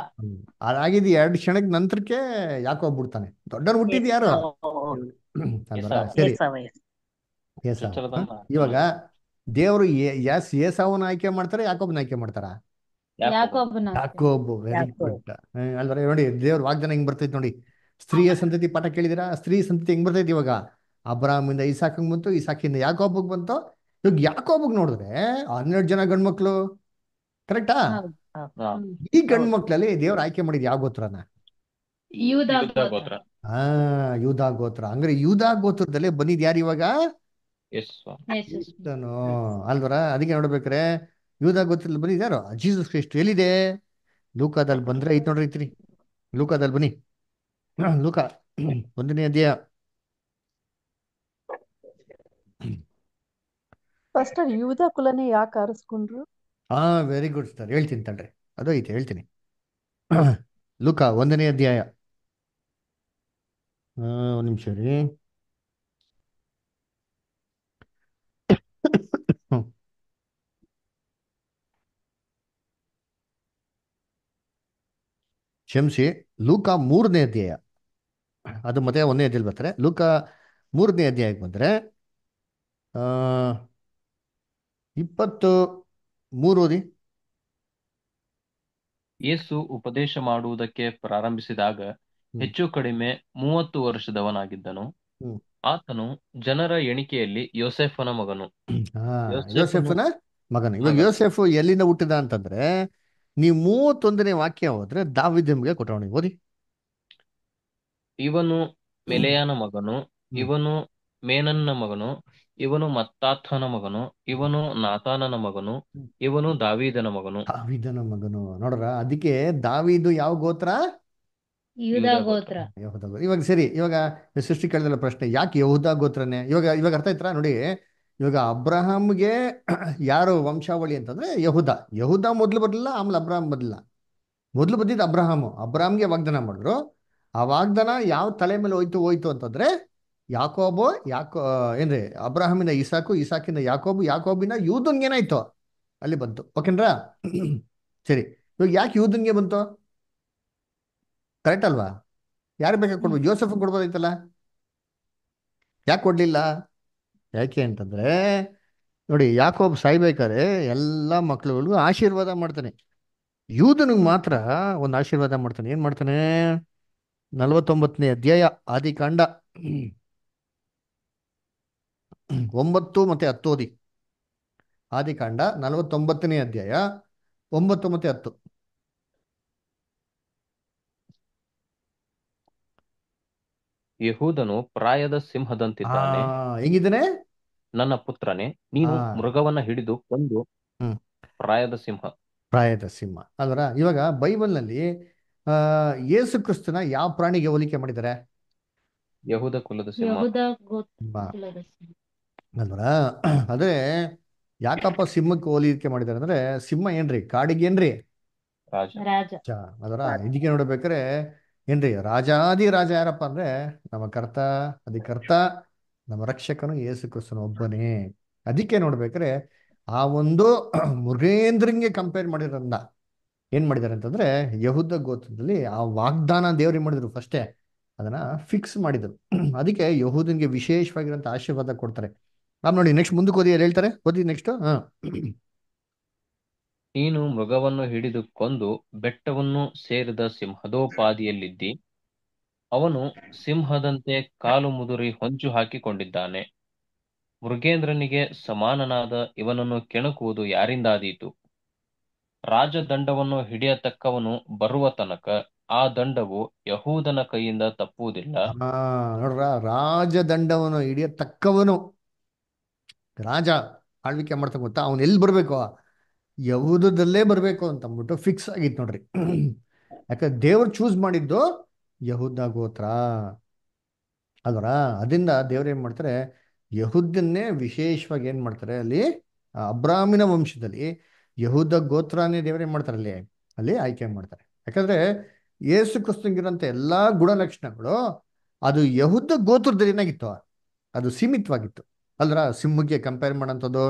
ಅದಾಗಿದ್ ಎರಡು ಕ್ಷಣಕ್ಕೆ ನಂತರಕ್ಕೆ ಯಾಕೋಬ್ ಬಿಡ್ತಾನೆ ದೊಡ್ಡವ್ರು ಹುಟ್ಟಿದ್ ಯಾರು ಇವಾಗ ದೇವರು ಎಸ್ ಏಸಾವನ ಆಯ್ಕೆ ಮಾಡ್ತಾರ ಯಾಕೊಬ್ಬನ ಆಯ್ಕೆ ಮಾಡ್ತಾರ ಯಾಕೊಬ್ಬ ವೆರಿ ನೋಡಿ ದೇವ್ರ ವಾಗ್ದಾನ ಹೆಂಗ್ ಬರ್ತೈತಿ ನೋಡಿ ಸ್ತ್ರೀಯ ಸಂತತಿ ಪಾಠ ಕೇಳಿದಿರಾ ಸ್ತ್ರೀ ಸಂತತಿ ಹೆಂಗ್ ಬರ್ತೈತಿ ಇವಾಗ ಈ ಇಸಾಕಂಗ್ ಬಂತು ಇಸಾಕಿಂದ ಯಾಕೊಬ್ಬಗ್ ಬಂತು ಇವಾಗ ಯಾಕೊಬ್ಬಗ್ ನೋಡಿದ್ರೆ ಹನ್ನೆರಡು ಜನ ಗಂಡ್ಮಕ್ಳು ಕರೆಕ್ಟಾ ಈ ಗಂಡ್ಮಕ್ಳಲ್ಲಿ ದೇವ್ರ ಆಯ್ಕೆ ಮಾಡಿದ್ ಯಾವ ಗೋತ್ರನ ಆ ಯೂದ ಗೋತ್ರ ಅಂದ್ರೆ ಯೂದ ಗೋತ್ರದಲ್ಲೇ ಬಂದಿದ್ ಯಾರು ಇವಾಗ ಅಲ್ವರ ಅದಕ್ಕೆ ನೋಡ್ಬೇಕ್ರೆ ಯೂದ ಗೋತ್ರದಲ್ಲಿ ಬಂದಿದ್ ಯಾರು ಜೀಸಸ್ ಕ್ರಿಸ್ಟ್ ಎಲ್ಲಿದೆ ಲೂಕಾದಲ್ಲಿ ಬಂದ್ರೆ ಐತ್ ನೋಡ್ರಿ ಐತ್ರಿ ಲೂಕಾದಲ್ಲಿ ಬನ್ನಿ ಲೂಕಾ ಒಂದನೇ ಅಧ್ಯಯ ಯೂದ ಕುಲನೇ ಯಾಕೆ ಆರಿಸ್ಕೊಂಡ್ರು ಹಾ ವೆರಿ ಗುಡ್ ಸರ್ ಹೇಳ್ತೀನಿ ತಡ್ರಿ ಅದು ಐತೆ ಹೇಳ್ತೀನಿ ಲೂಕ ಒಂದನೇ ಅಧ್ಯಾಯ ಒಂದು ನಿಮಿಷ ರೀ ಕ್ಷಮಿಸಿ ಲೂಕ ಮೂರನೇ ಅಧ್ಯಾಯ ಅದು ಮತ್ತೆ ಒಂದನೇ ಅಧ್ಯಾಯ ಬರ್ತಾರೆ ಲೂಕ ಮೂರನೇ ಅಧ್ಯಾಯಕ್ಕೆ ಬಂದರೆ ಇಪ್ಪತ್ತು ಮೂರು ರೀ ಯೇಸು ಉಪದೇಶ ಮಾಡುವುದಕ್ಕೆ ಪ್ರಾರಂಭಿಸಿದಾಗ ಹೆಚ್ಚು ಕಡಿಮೆ ಮೂವತ್ತು ವರ್ಷದವನಾಗಿದ್ದನು ಆತನು ಜನರ ಎಣಿಕೆಯಲ್ಲಿ ಯೋಸೆಫನ ಮಗನು ಯೋಸೆಫನ ಮಗನು ಇವಾಗ ಯೋಸೆಫ್ ಎಲ್ಲಿಂದ ಹುಟ್ಟಿದ ಅಂತಂದ್ರೆ ನೀವು ಮೂವತ್ತೊಂದನೇ ವಾಕ್ಯ ಹೋದ್ರೆ ದಾವಿದ್ಯಂಗೆ ಕೊಟ್ಟವಣಿ ಓದಿ ಇವನು ಮೆಲೆಯನ ಮಗನು ಇವನು ಮೇನನ್ನ ಮಗನು ಇವನು ಮತ್ತಾಥನ ಮಗನು ಇವನು ನಾತಾನನ ಮಗನು ಇವನು ದಾವೀದನ ಮಗನು ದಾವಿದನ ಮಗನು ನೋಡ್ರ ಅದಕ್ಕೆ ದಾವಿದು ಯಾವ ಗೋತ್ರ ಯೂದ ಗೋತ್ರ ಗೋತ್ರ ಇವಾಗ ಸರಿ ಇವಾಗ ಸೃಷ್ಟಿ ಕೇಳಿದಲ್ಲ ಪ್ರಶ್ನೆ ಯಾಕೆ ಯಹುದ ಗೋತ್ರನೇ ಇವಾಗ ಇವಾಗ ಅರ್ಥ ಐತ್ರ ನೋಡಿ ಇವಾಗ ಅಬ್ರಹಾಮ್ಗೆ ಯಾರು ವಂಶಾವಳಿ ಅಂತಂದ್ರೆ ಯಹುದ ಯಹುದ ಮೊದಲು ಬರಲಿಲ್ಲ ಆಮೇಲೆ ಅಬ್ರಹಾಮ್ ಬದಲಿಲ್ಲ ಮೊದಲು ಬಂದಿದ್ದು ಅಬ್ರಹಾಮು ಅಬ್ರಹಾಮ್ಗೆ ವಾಗ್ದಾನ ಮಾಡಿದ್ರು ಆ ವಾಗ್ದಾನ ಯಾವ ತಲೆ ಮೇಲೆ ಹೋಯ್ತು ಹೋಯ್ತು ಅಂತಂದ್ರೆ ಯಾಕೋಬೋ ಯಾಕೋ ಏನ್ರಿ ಅಬ್ರಹಾಮಿನ ಇಸಾಕು ಇಸಾಕಿನ ಯಾಕೋಬು ಯಾಕೋಬಿನ ಯೂದನ್ಗೆ ಏನಾಯ್ತು ಅಲ್ಲಿ ಬಂತು ಓಕೆನ್ರಾ ಸರಿ ಇವಾಗ ಯಾಕೆ ಯೂದನ್ಗೆ ಬಂತು ಕರೆಕ್ಟ್ ಅಲ್ವಾ ಯಾರು ಬೇಕಾದ್ರೆ ಕೊಡ್ಬೋದು ಜೋಸೆಫ್ ಕೊಡ್ಬೋದಾಯ್ತಲ್ಲ ಯಾಕೆ ಕೊಡಲಿಲ್ಲ ಯಾಕೆ ಅಂತಂದರೆ ನೋಡಿ ಯಾಕೋಬ್ ಸಾಯ್ಬೇಕಾದ್ರೆ ಎಲ್ಲ ಮಕ್ಳುಗಳಿಗೂ ಆಶೀರ್ವಾದ ಮಾಡ್ತಾನೆ ಯೂದನಿಗೆ ಮಾತ್ರ ಒಂದು ಆಶೀರ್ವಾದ ಮಾಡ್ತಾನೆ ಏನು ಮಾಡ್ತಾನೆ ನಲವತ್ತೊಂಬತ್ತನೇ ಅಧ್ಯಾಯ ಆದಿಕಾಂಡ ಒಂಬತ್ತು ಮತ್ತು ಓದಿ ಆದಿಕಾಂಡ ನಲವತ್ತೊಂಬತ್ತನೇ ಅಧ್ಯಾಯ ಒಂಬತ್ತು ಮತ್ತು ಹತ್ತು ಯಹೂದನು ಪ್ರಾಯದ ಸಿಂಹದಂತಿದ್ದಾನೆ ಹೆಂಗಿದ್ದಾನೆ ನನ್ನ ಪುತ್ರನೇ ನೀನು ಮೃಗವನ್ನ ಹಿಡಿದು ಕೊಂದು ಪ್ರಾಯದ ಸಿಂಹ ಪ್ರಾಯದ ಸಿಂಹ ಅದರ ಇವಾಗ ಬೈಬಲ್ನಲ್ಲಿ ಆ, ಯೇಸು ಕ್ರಿಸ್ತನ ಯಾವ ಪ್ರಾಣಿಗೆ ಹೋಲಿಕೆ ಮಾಡಿದ್ದಾರೆ ಯಹೂದ ಕುಲದ ಸಿಂಹ ಯಹೂದ ಬಾ- ಸಿಂಹ. ಅದೇ ಯಾಕಪ್ಪ ಸಿಂಹಕ್ಕೆ ಹೋಲಿಕೆ ಮಾಡಿದ್ದಾರೆ ಅಂದ್ರೆ ಸಿಂಹ ಏನ್ರಿ ಕಾಡಿಗೆ ಏನ್ರಿ ರಾಜ ಅದರ ಇದಕ್ಕೆ ನೋಡ್ಬೇಕಾರೆ ಏನ್ರಿ ರಾಜಾದಿ ರಾಜ ಯಾರಪ್ಪ ಅಂದ್ರೆ ನಮ್ಮ ಕರ್ತ ಅಧಿಕರ್ತ ನಮ್ಮ ರಕ್ಷಕನು ಯೇಸು ಕ್ರಿಸ್ತನು ಒಬ್ಬನೇ ಅದಕ್ಕೆ ನೋಡ್ಬೇಕ್ರೆ ಆ ಒಂದು ಮುರುಗೇಂದ್ರಿಗೆ ಕಂಪೇರ್ ಮಾಡಿರೋದ್ನ ಏನ್ ಮಾಡಿದಾರೆ ಅಂತಂದ್ರೆ ಯಹುದ ಗೋತ್ರದಲ್ಲಿ ಆ ವಾಗ್ದಾನ ದೇವ್ರಿಗೆ ಮಾಡಿದ್ರು ಫಸ್ಟೇ ಅದನ್ನ ಫಿಕ್ಸ್ ಮಾಡಿದ್ರು ಅದಕ್ಕೆ ಯಹುದನ್ಗೆ ವಿಶೇಷವಾಗಿರಂತ ಆಶೀರ್ವಾದ ಕೊಡ್ತಾರೆ ಆಮ್ ನೋಡಿ ನೆಕ್ಸ್ಟ್ ಮುಂದಕ್ಕೆ ಓದಿ ಹೇಳ್ತಾರೆ ಓದಿ ನೆಕ್ಸ್ಟ್ ಹಾ ನೀನು ಮೃಗವನ್ನು ಹಿಡಿದು ಕೊಂದು ಬೆಟ್ಟವನ್ನು ಸೇರಿದ ಸಿಂಹದೋಪಾದಿಯಲ್ಲಿದ್ದಿ ಅವನು ಸಿಂಹದಂತೆ ಕಾಲು ಮುದುರಿ ಹೊಂಚು ಹಾಕಿಕೊಂಡಿದ್ದಾನೆ ಮೃಗೇಂದ್ರನಿಗೆ ಸಮಾನನಾದ ಇವನನ್ನು ಕೆಣಕುವುದು ಯಾರಿಂದಾದೀತು ರಾಜದಂಡವನ್ನು ಹಿಡಿಯತಕ್ಕವನು ಬರುವ ತನಕ ಆ ದಂಡವು ಯಹೂದನ ಕೈಯಿಂದ ತಪ್ಪುವುದಿಲ್ಲ ನೋಡ್ರ ರಾಜದಂಡವನ್ನು ಹಿಡಿಯತಕ್ಕವನು ರಾಜ ಆಳ್ವಿಕೆ ಮಾಡ್ತಾ ಗೊತ್ತಾ ಅವನು ಎಲ್ಲಿ ಬರ್ಬೇಕು ಯಹೂದದಲ್ಲೇ ಬರಬೇಕು ಅಂತ ಅಂದ್ಬಿಟ್ಟು ಫಿಕ್ಸ್ ಆಗಿತ್ತು ನೋಡ್ರಿ ಯಾಕಂದ್ರೆ ದೇವ್ರು ಚೂಸ್ ಮಾಡಿದ್ದು ಯಹೂದ ಗೋತ್ರ ಅದರ ಅದರಿಂದ ದೇವ್ರು ಏನ್ ಮಾಡ್ತಾರೆ ಯಹುದನ್ನೇ ವಿಶೇಷವಾಗಿ ಏನ್ ಮಾಡ್ತಾರೆ ಅಲ್ಲಿ ಅಬ್ರಾಹ್ಮಿನ ವಂಶದಲ್ಲಿ ಯಹೂದ ಗೋತ್ರನೇ ಏನ್ ಮಾಡ್ತಾರೆ ಅಲ್ಲಿ ಅಲ್ಲಿ ಆಯ್ಕೆ ಮಾಡ್ತಾರೆ ಯಾಕಂದ್ರೆ ಯೇಸು ಕ್ರಿಸ್ತಂಗಿರೋಂಥ ಎಲ್ಲಾ ಗುಣಲಕ್ಷಣಗಳು ಅದು ಯಹುದ ಗೋತ್ರದಲ್ಲಿ ಏನಾಗಿತ್ತು ಅದು ಸೀಮಿತವಾಗಿತ್ತು ಅಲ್ರ ಸಿಂಹಕ್ಕೆ ಕಂಪೇರ್ ಮಾಡೋಂಥದ್ದು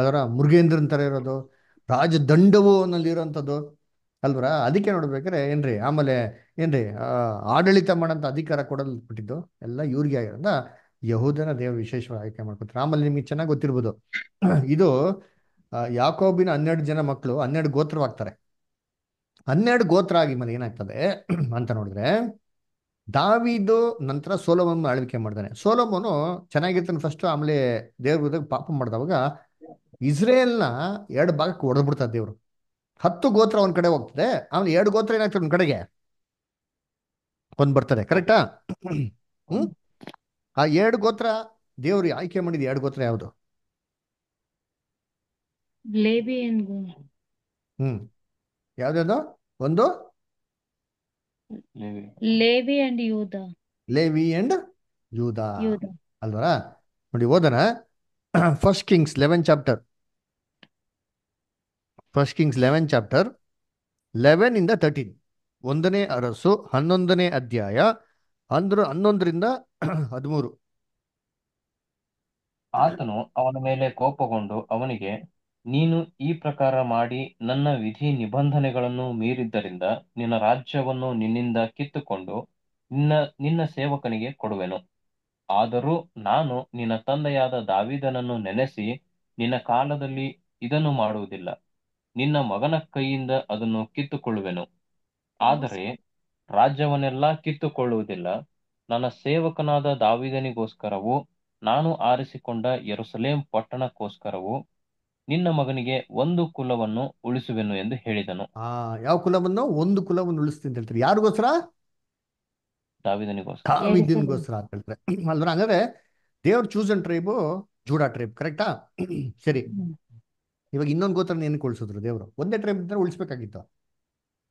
ಅದರ ಮುರುಗೇಂದ್ರನ್ ತರ ಇರೋದು ರಾಜದಂಡವು ಇರುವಂತದ್ದು ಅಲ್ವರ ಅದಕ್ಕೆ ನೋಡ್ಬೇಕಾರೆ ಏನ್ರಿ ಆಮೇಲೆ ಏನ್ರಿ ಆಡಳಿತ ಮಾಡಂತ ಅಧಿಕಾರ ಕೊಡಲ್ಪಟ್ಟಿದ್ದು ಬಿಟ್ಟಿದ್ದು ಎಲ್ಲ ಇವ್ರಿಗೆ ಆಗಿರೋದ ಯಹೂದನ ದೇವ ವಿಶೇಷವಾಗಿ ಆಯ್ಕೆ ಮಾಡ್ಕೊತಾರೆ ಆಮೇಲೆ ನಿಮಗೆ ಚೆನ್ನಾಗಿ ಗೊತ್ತಿರ್ಬೋದು ಇದು ಯಾಕೋಬಿನ ಹನ್ನೆರಡು ಜನ ಮಕ್ಕಳು ಹನ್ನೆರಡು ಗೋತ್ರವಾಗ್ತಾರೆ ಹನ್ನೆರಡು ಗೋತ್ರ ಆಗಿ ಮೇಲೆ ಏನಾಗ್ತದೆ ಅಂತ ನೋಡಿದ್ರೆ ದಾವಿದು ನಂತರ ಸೋಲೋಮನ್ ಆಳ್ವಿಕೆ ಮಾಡ್ತಾನೆ ಸೋಲೋಮನು ಚೆನ್ನಾಗಿರ್ತಾನೆ ಫಸ್ಟ್ ಆಮೇಲೆ ದೇವ್ರ ಪಾಪ ಮಾಡಿದವಾಗ ಇಸ್ರೇಲ್ನ ಎರಡು ಭಾಗಕ್ಕೆ ಒಡೆದು ಹೊಡೆದ್ಬಿಡ್ತಾರೆ ದೇವರು ಹತ್ತು ಗೋತ್ರ ಒಂದ್ ಕಡೆ ಹೋಗ್ತದೆ ಆಮೇಲೆ ಎರಡು ಗೋತ್ರ ಏನಾಗ್ತದೆ ಒಂದ್ ಕಡೆಗೆ ಒಂದ್ ಬರ್ತದೆ ಕರೆಕ್ಟಾ ಹ್ಮ್ ಆ ಎರಡು ಗೋತ್ರ ದೇವ್ರಿ ಆಯ್ಕೆ ಮಾಡಿದ ಎರಡು ಗೋತ್ರ ಯಾವುದು ಹ್ಮ್ ಯಾವ್ದು ಒಂದು ಲೇವಿ ಅಂಡ್ ಯೂದ ಲೇವಿ ಅಂಡ್ ಯೂದ ಅಲ್ವಾ ನೋಡಿ ಓದನ first Kings eleven chapter first Kings eleven chapter eleven ಇಂದ ತರ್ಟೀನ್ ಒಂದನೇ ಅರಸು ಹನ್ನೊಂದನೇ ಅಧ್ಯಾಯ ಅಂದ್ರ ಹನ್ನೊಂದರಿಂದ ಹದಿಮೂರು ಆತನು ಅವನ ಮೇಲೆ ಕೋಪಗೊಂಡು ಅವನಿಗೆ ನೀನು ಈ ಪ್ರಕಾರ ಮಾಡಿ ನನ್ನ ವಿಧಿ ನಿಬಂಧನೆಗಳನ್ನು ಮೀರಿದ್ದರಿಂದ ನಿನ್ನ ರಾಜ್ಯವನ್ನು ನಿನ್ನಿಂದ ಕಿತ್ತುಕೊಂಡು ನಿನ್ನ ನಿನ್ನ ಸೇವಕನಿಗೆ ಕೊಡುವೆನು ಆದರೂ ನಾನು ನಿನ್ನ ತಂದೆಯಾದ ದಾವಿದನನ್ನು ನೆನೆಸಿ ನಿನ್ನ ಕಾಲದಲ್ಲಿ ಇದನ್ನು ಮಾಡುವುದಿಲ್ಲ ನಿನ್ನ ಮಗನ ಕೈಯಿಂದ ಅದನ್ನು ಕಿತ್ತುಕೊಳ್ಳುವೆನು ಆದರೆ ರಾಜ್ಯವನ್ನೆಲ್ಲಾ ಕಿತ್ತುಕೊಳ್ಳುವುದಿಲ್ಲ ನನ್ನ ಸೇವಕನಾದ ದಾವಿದನಿಗೋಸ್ಕರವೂ ನಾನು ಆರಿಸಿಕೊಂಡ ಯರುಸಲೇಂ ಪಟ್ಟಣಕ್ಕೋಸ್ಕರವೂ ನಿನ್ನ ಮಗನಿಗೆ ಒಂದು ಕುಲವನ್ನು ಉಳಿಸುವೆನು ಎಂದು ಹೇಳಿದನು ಯಾವ ಕುಲವನ್ನು ಒಂದು ಕುಲವನ್ನು ಉಳಿಸ್ತೀನಿ ಅಂತ ಯಾರಿಗೋಸ್ಕರ ದಾವಿದನಿಗೋಸ್ಕರ ಚೂಸ್ ಅಂತ ಹೇಳ್ತಾರೆ ಹಂಗಾದ್ರೆ ದೇವ್ರ ಚೂಸನ್ ಟ್ರೈಬು ಜೂಡಾ ಟ್ರೈಬ್ ಕರೆಕ್ಟಾ ಸರಿ ಇವಾಗ ಇನ್ನೊಂದು ಗೋತ್ರ ಏನಕ್ಕೆ ಉಳಿಸಿದ್ರು ದೇವರು ಒಂದೇ ಟ್ರೈಬ್ ಇದ್ರೆ ಉಳಿಸ್ಬೇಕಾಗಿತ್ತು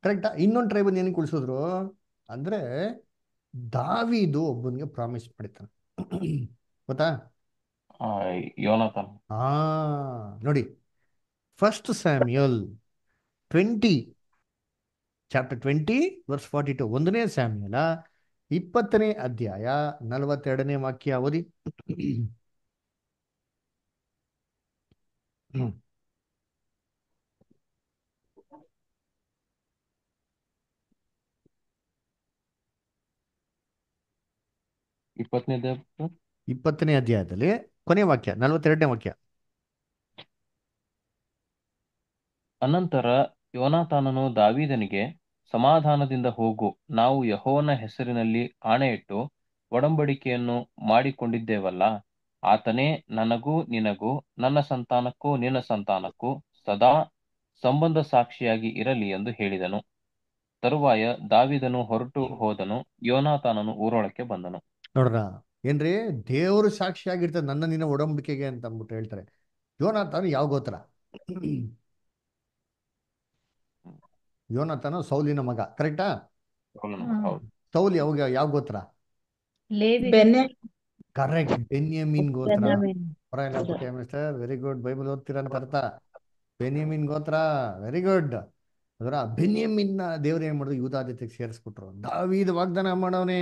ಕರೆಕ್ಟಾ ಇನ್ನೊಂದು ಟ್ರೈಬ್ ಏನಕ್ಕೆ ಉಳಿಸಿದ್ರು ಅಂದ್ರೆ ದಾವಿದು ಒಬ್ಬನಿಗೆ ಪ್ರಾಮಿಸ್ ಮಾಡಿತಾನೆ ಗೊತ್ತಾ ಹಾ ನೋಡಿ first Samuel twenty chapter twenty verse forty two ಒಂದನೇ ಸ್ಯಾಮ್ಯಲ ಇಪ್ಪತ್ತನೇ ಅಧ್ಯಾಯ ನಲವತ್ತೆರಡನೇ ವಾಕ್ಯ ಅವಧಿ ಇಪ್ಪತ್ತನೇ ಅಧ್ಯಾಯ ಇಪ್ಪತ್ತನೇ ಅಧ್ಯಾಯದಲ್ಲಿ ಕೊನೆ ವಾಕ್ಯ ನಲವತ್ತೆರಡನೇ ವಾಕ್ಯ ಅನಂತರ ಯೋನಾಥಾನನು ದಾವಿದನಿಗೆ ಸಮಾಧಾನದಿಂದ ಹೋಗು ನಾವು ಯಹೋವನ ಹೆಸರಿನಲ್ಲಿ ಇಟ್ಟು ಒಡಂಬಡಿಕೆಯನ್ನು ಮಾಡಿಕೊಂಡಿದ್ದೇವಲ್ಲ ಆತನೇ ನನಗೂ ನಿನಗೂ ನನ್ನ ಸಂತಾನಕ್ಕೂ ನಿನ್ನ ಸಂತಾನಕ್ಕೂ ಸದಾ ಸಂಬಂಧ ಸಾಕ್ಷಿಯಾಗಿ ಇರಲಿ ಎಂದು ಹೇಳಿದನು ತರುವಾಯ ದಾವಿದನು ಹೊರಟು ಹೋದನು ಯೋನಾತಾನನು ಊರೊಳಕ್ಕೆ ಬಂದನು ನೋಡ್ರ ಏನ್ರಿ ದೇವರು ಸಾಕ್ಷಿಯಾಗಿರ್ತದೆ ನನ್ನ ನಿನ್ನ ಒಡಂಬಡಿಕೆಗೆ ಅಂತ ಅಂದ್ಬಿಟ್ಟು ಹೇಳ್ತಾರೆ ಯೋನಾಥಾನು ಯಾವ ಗೋತ್ರ ಯೋನತನ ಸೌಲಿನ ಮಗ ಕರೆಕ್ಟಾ ಸೌಲಿ ಅವಾಗ ಯಾವ ಗೋತ್ರ ಕರೆಕ್ಟ್ ಬೆನ್ಯಮಿನ್ ಗೋತ್ರ ವೆರಿ ಗುಡ್ ಬೈಬಲ್ ಓದ್ತೀರ ಅಂತ ಅರ್ಥ ಬೆನ್ಯಮಿನ್ ಗೋತ್ರ ವೆರಿ ಗುಡ್ ಅದರ ಬೆನ್ಯಮಿನ್ ದೇವ್ರ ಏನ್ ಮಾಡಿದ್ರು ಯೂದಾದಿತ್ಯಕ್ಕೆ ಸೇರಿಸ್ಬಿಟ್ರು ದಾವೀದ್ ವಾಗ್ದಾನ ಮಾಡವನೇ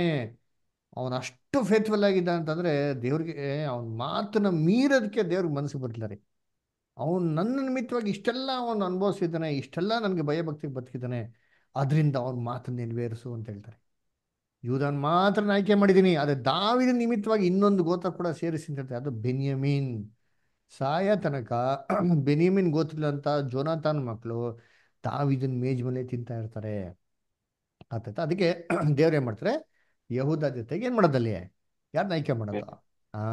ಅವನ ಅಷ್ಟು ಫೇತ್ಫುಲ್ ಆಗಿದ್ದ ಅಂತಂದ್ರೆ ದೇವ್ರಿಗೆ ಅವನ್ ಮಾತನ್ನ ಮೀರೋದಕ್ಕೆ ದೇವ್ರಿಗೆ ಮನಸ್ಸು ಬರ್ಲಿಲ್ಲ ರೀ ಅವನು ನನ್ನ ನಿಮಿತ್ತವಾಗಿ ಇಷ್ಟೆಲ್ಲ ಅವನು ಅನುಭವಿಸಿದ್ದಾನೆ ಇಷ್ಟೆಲ್ಲ ನನಗೆ ಭಯಭಕ್ತಿಗೆ ಬದುಕಿದ್ದಾನೆ ಅದರಿಂದ ಅವನ ಮಾತನ್ನು ನೆನವೇರಿಸು ಅಂತ ಹೇಳ್ತಾರೆ ಯೂದನ್ ಮಾತ್ರ ಆಯ್ಕೆ ಮಾಡಿದ್ದೀನಿ ಅದೇ ದಾವಿದ ನಿಮಿತ್ತವಾಗಿ ಇನ್ನೊಂದು ಗೋತ್ರ ಕೂಡ ಸೇರಿಸಿ ಅಂತ ಹೇಳ್ತಾರೆ ಅದು ಬೆನಿಯಮೀನ್ ಸಾಯ ತನಕ ಬೆನಿಯಮೀನ್ ಗೋತ್ರದಂಥ ಜೋನಾಥಾನ್ ಮಕ್ಕಳು ದಾವಿದನ್ ಮೇಜ್ ಮೇಲೆ ತಿಂತಾ ಇರ್ತಾರೆ ಆತ ಅದಕ್ಕೆ ದೇವ್ರು ಏನು ಮಾಡ್ತಾರೆ ಯಹೂದ ಜೊತೆಗೆ ಏನು ಮಾಡೋದಲ್ಲಿ ಯಾರನ್ನ ಆಯ್ಕೆ ಮಾಡೋದು ಹಾ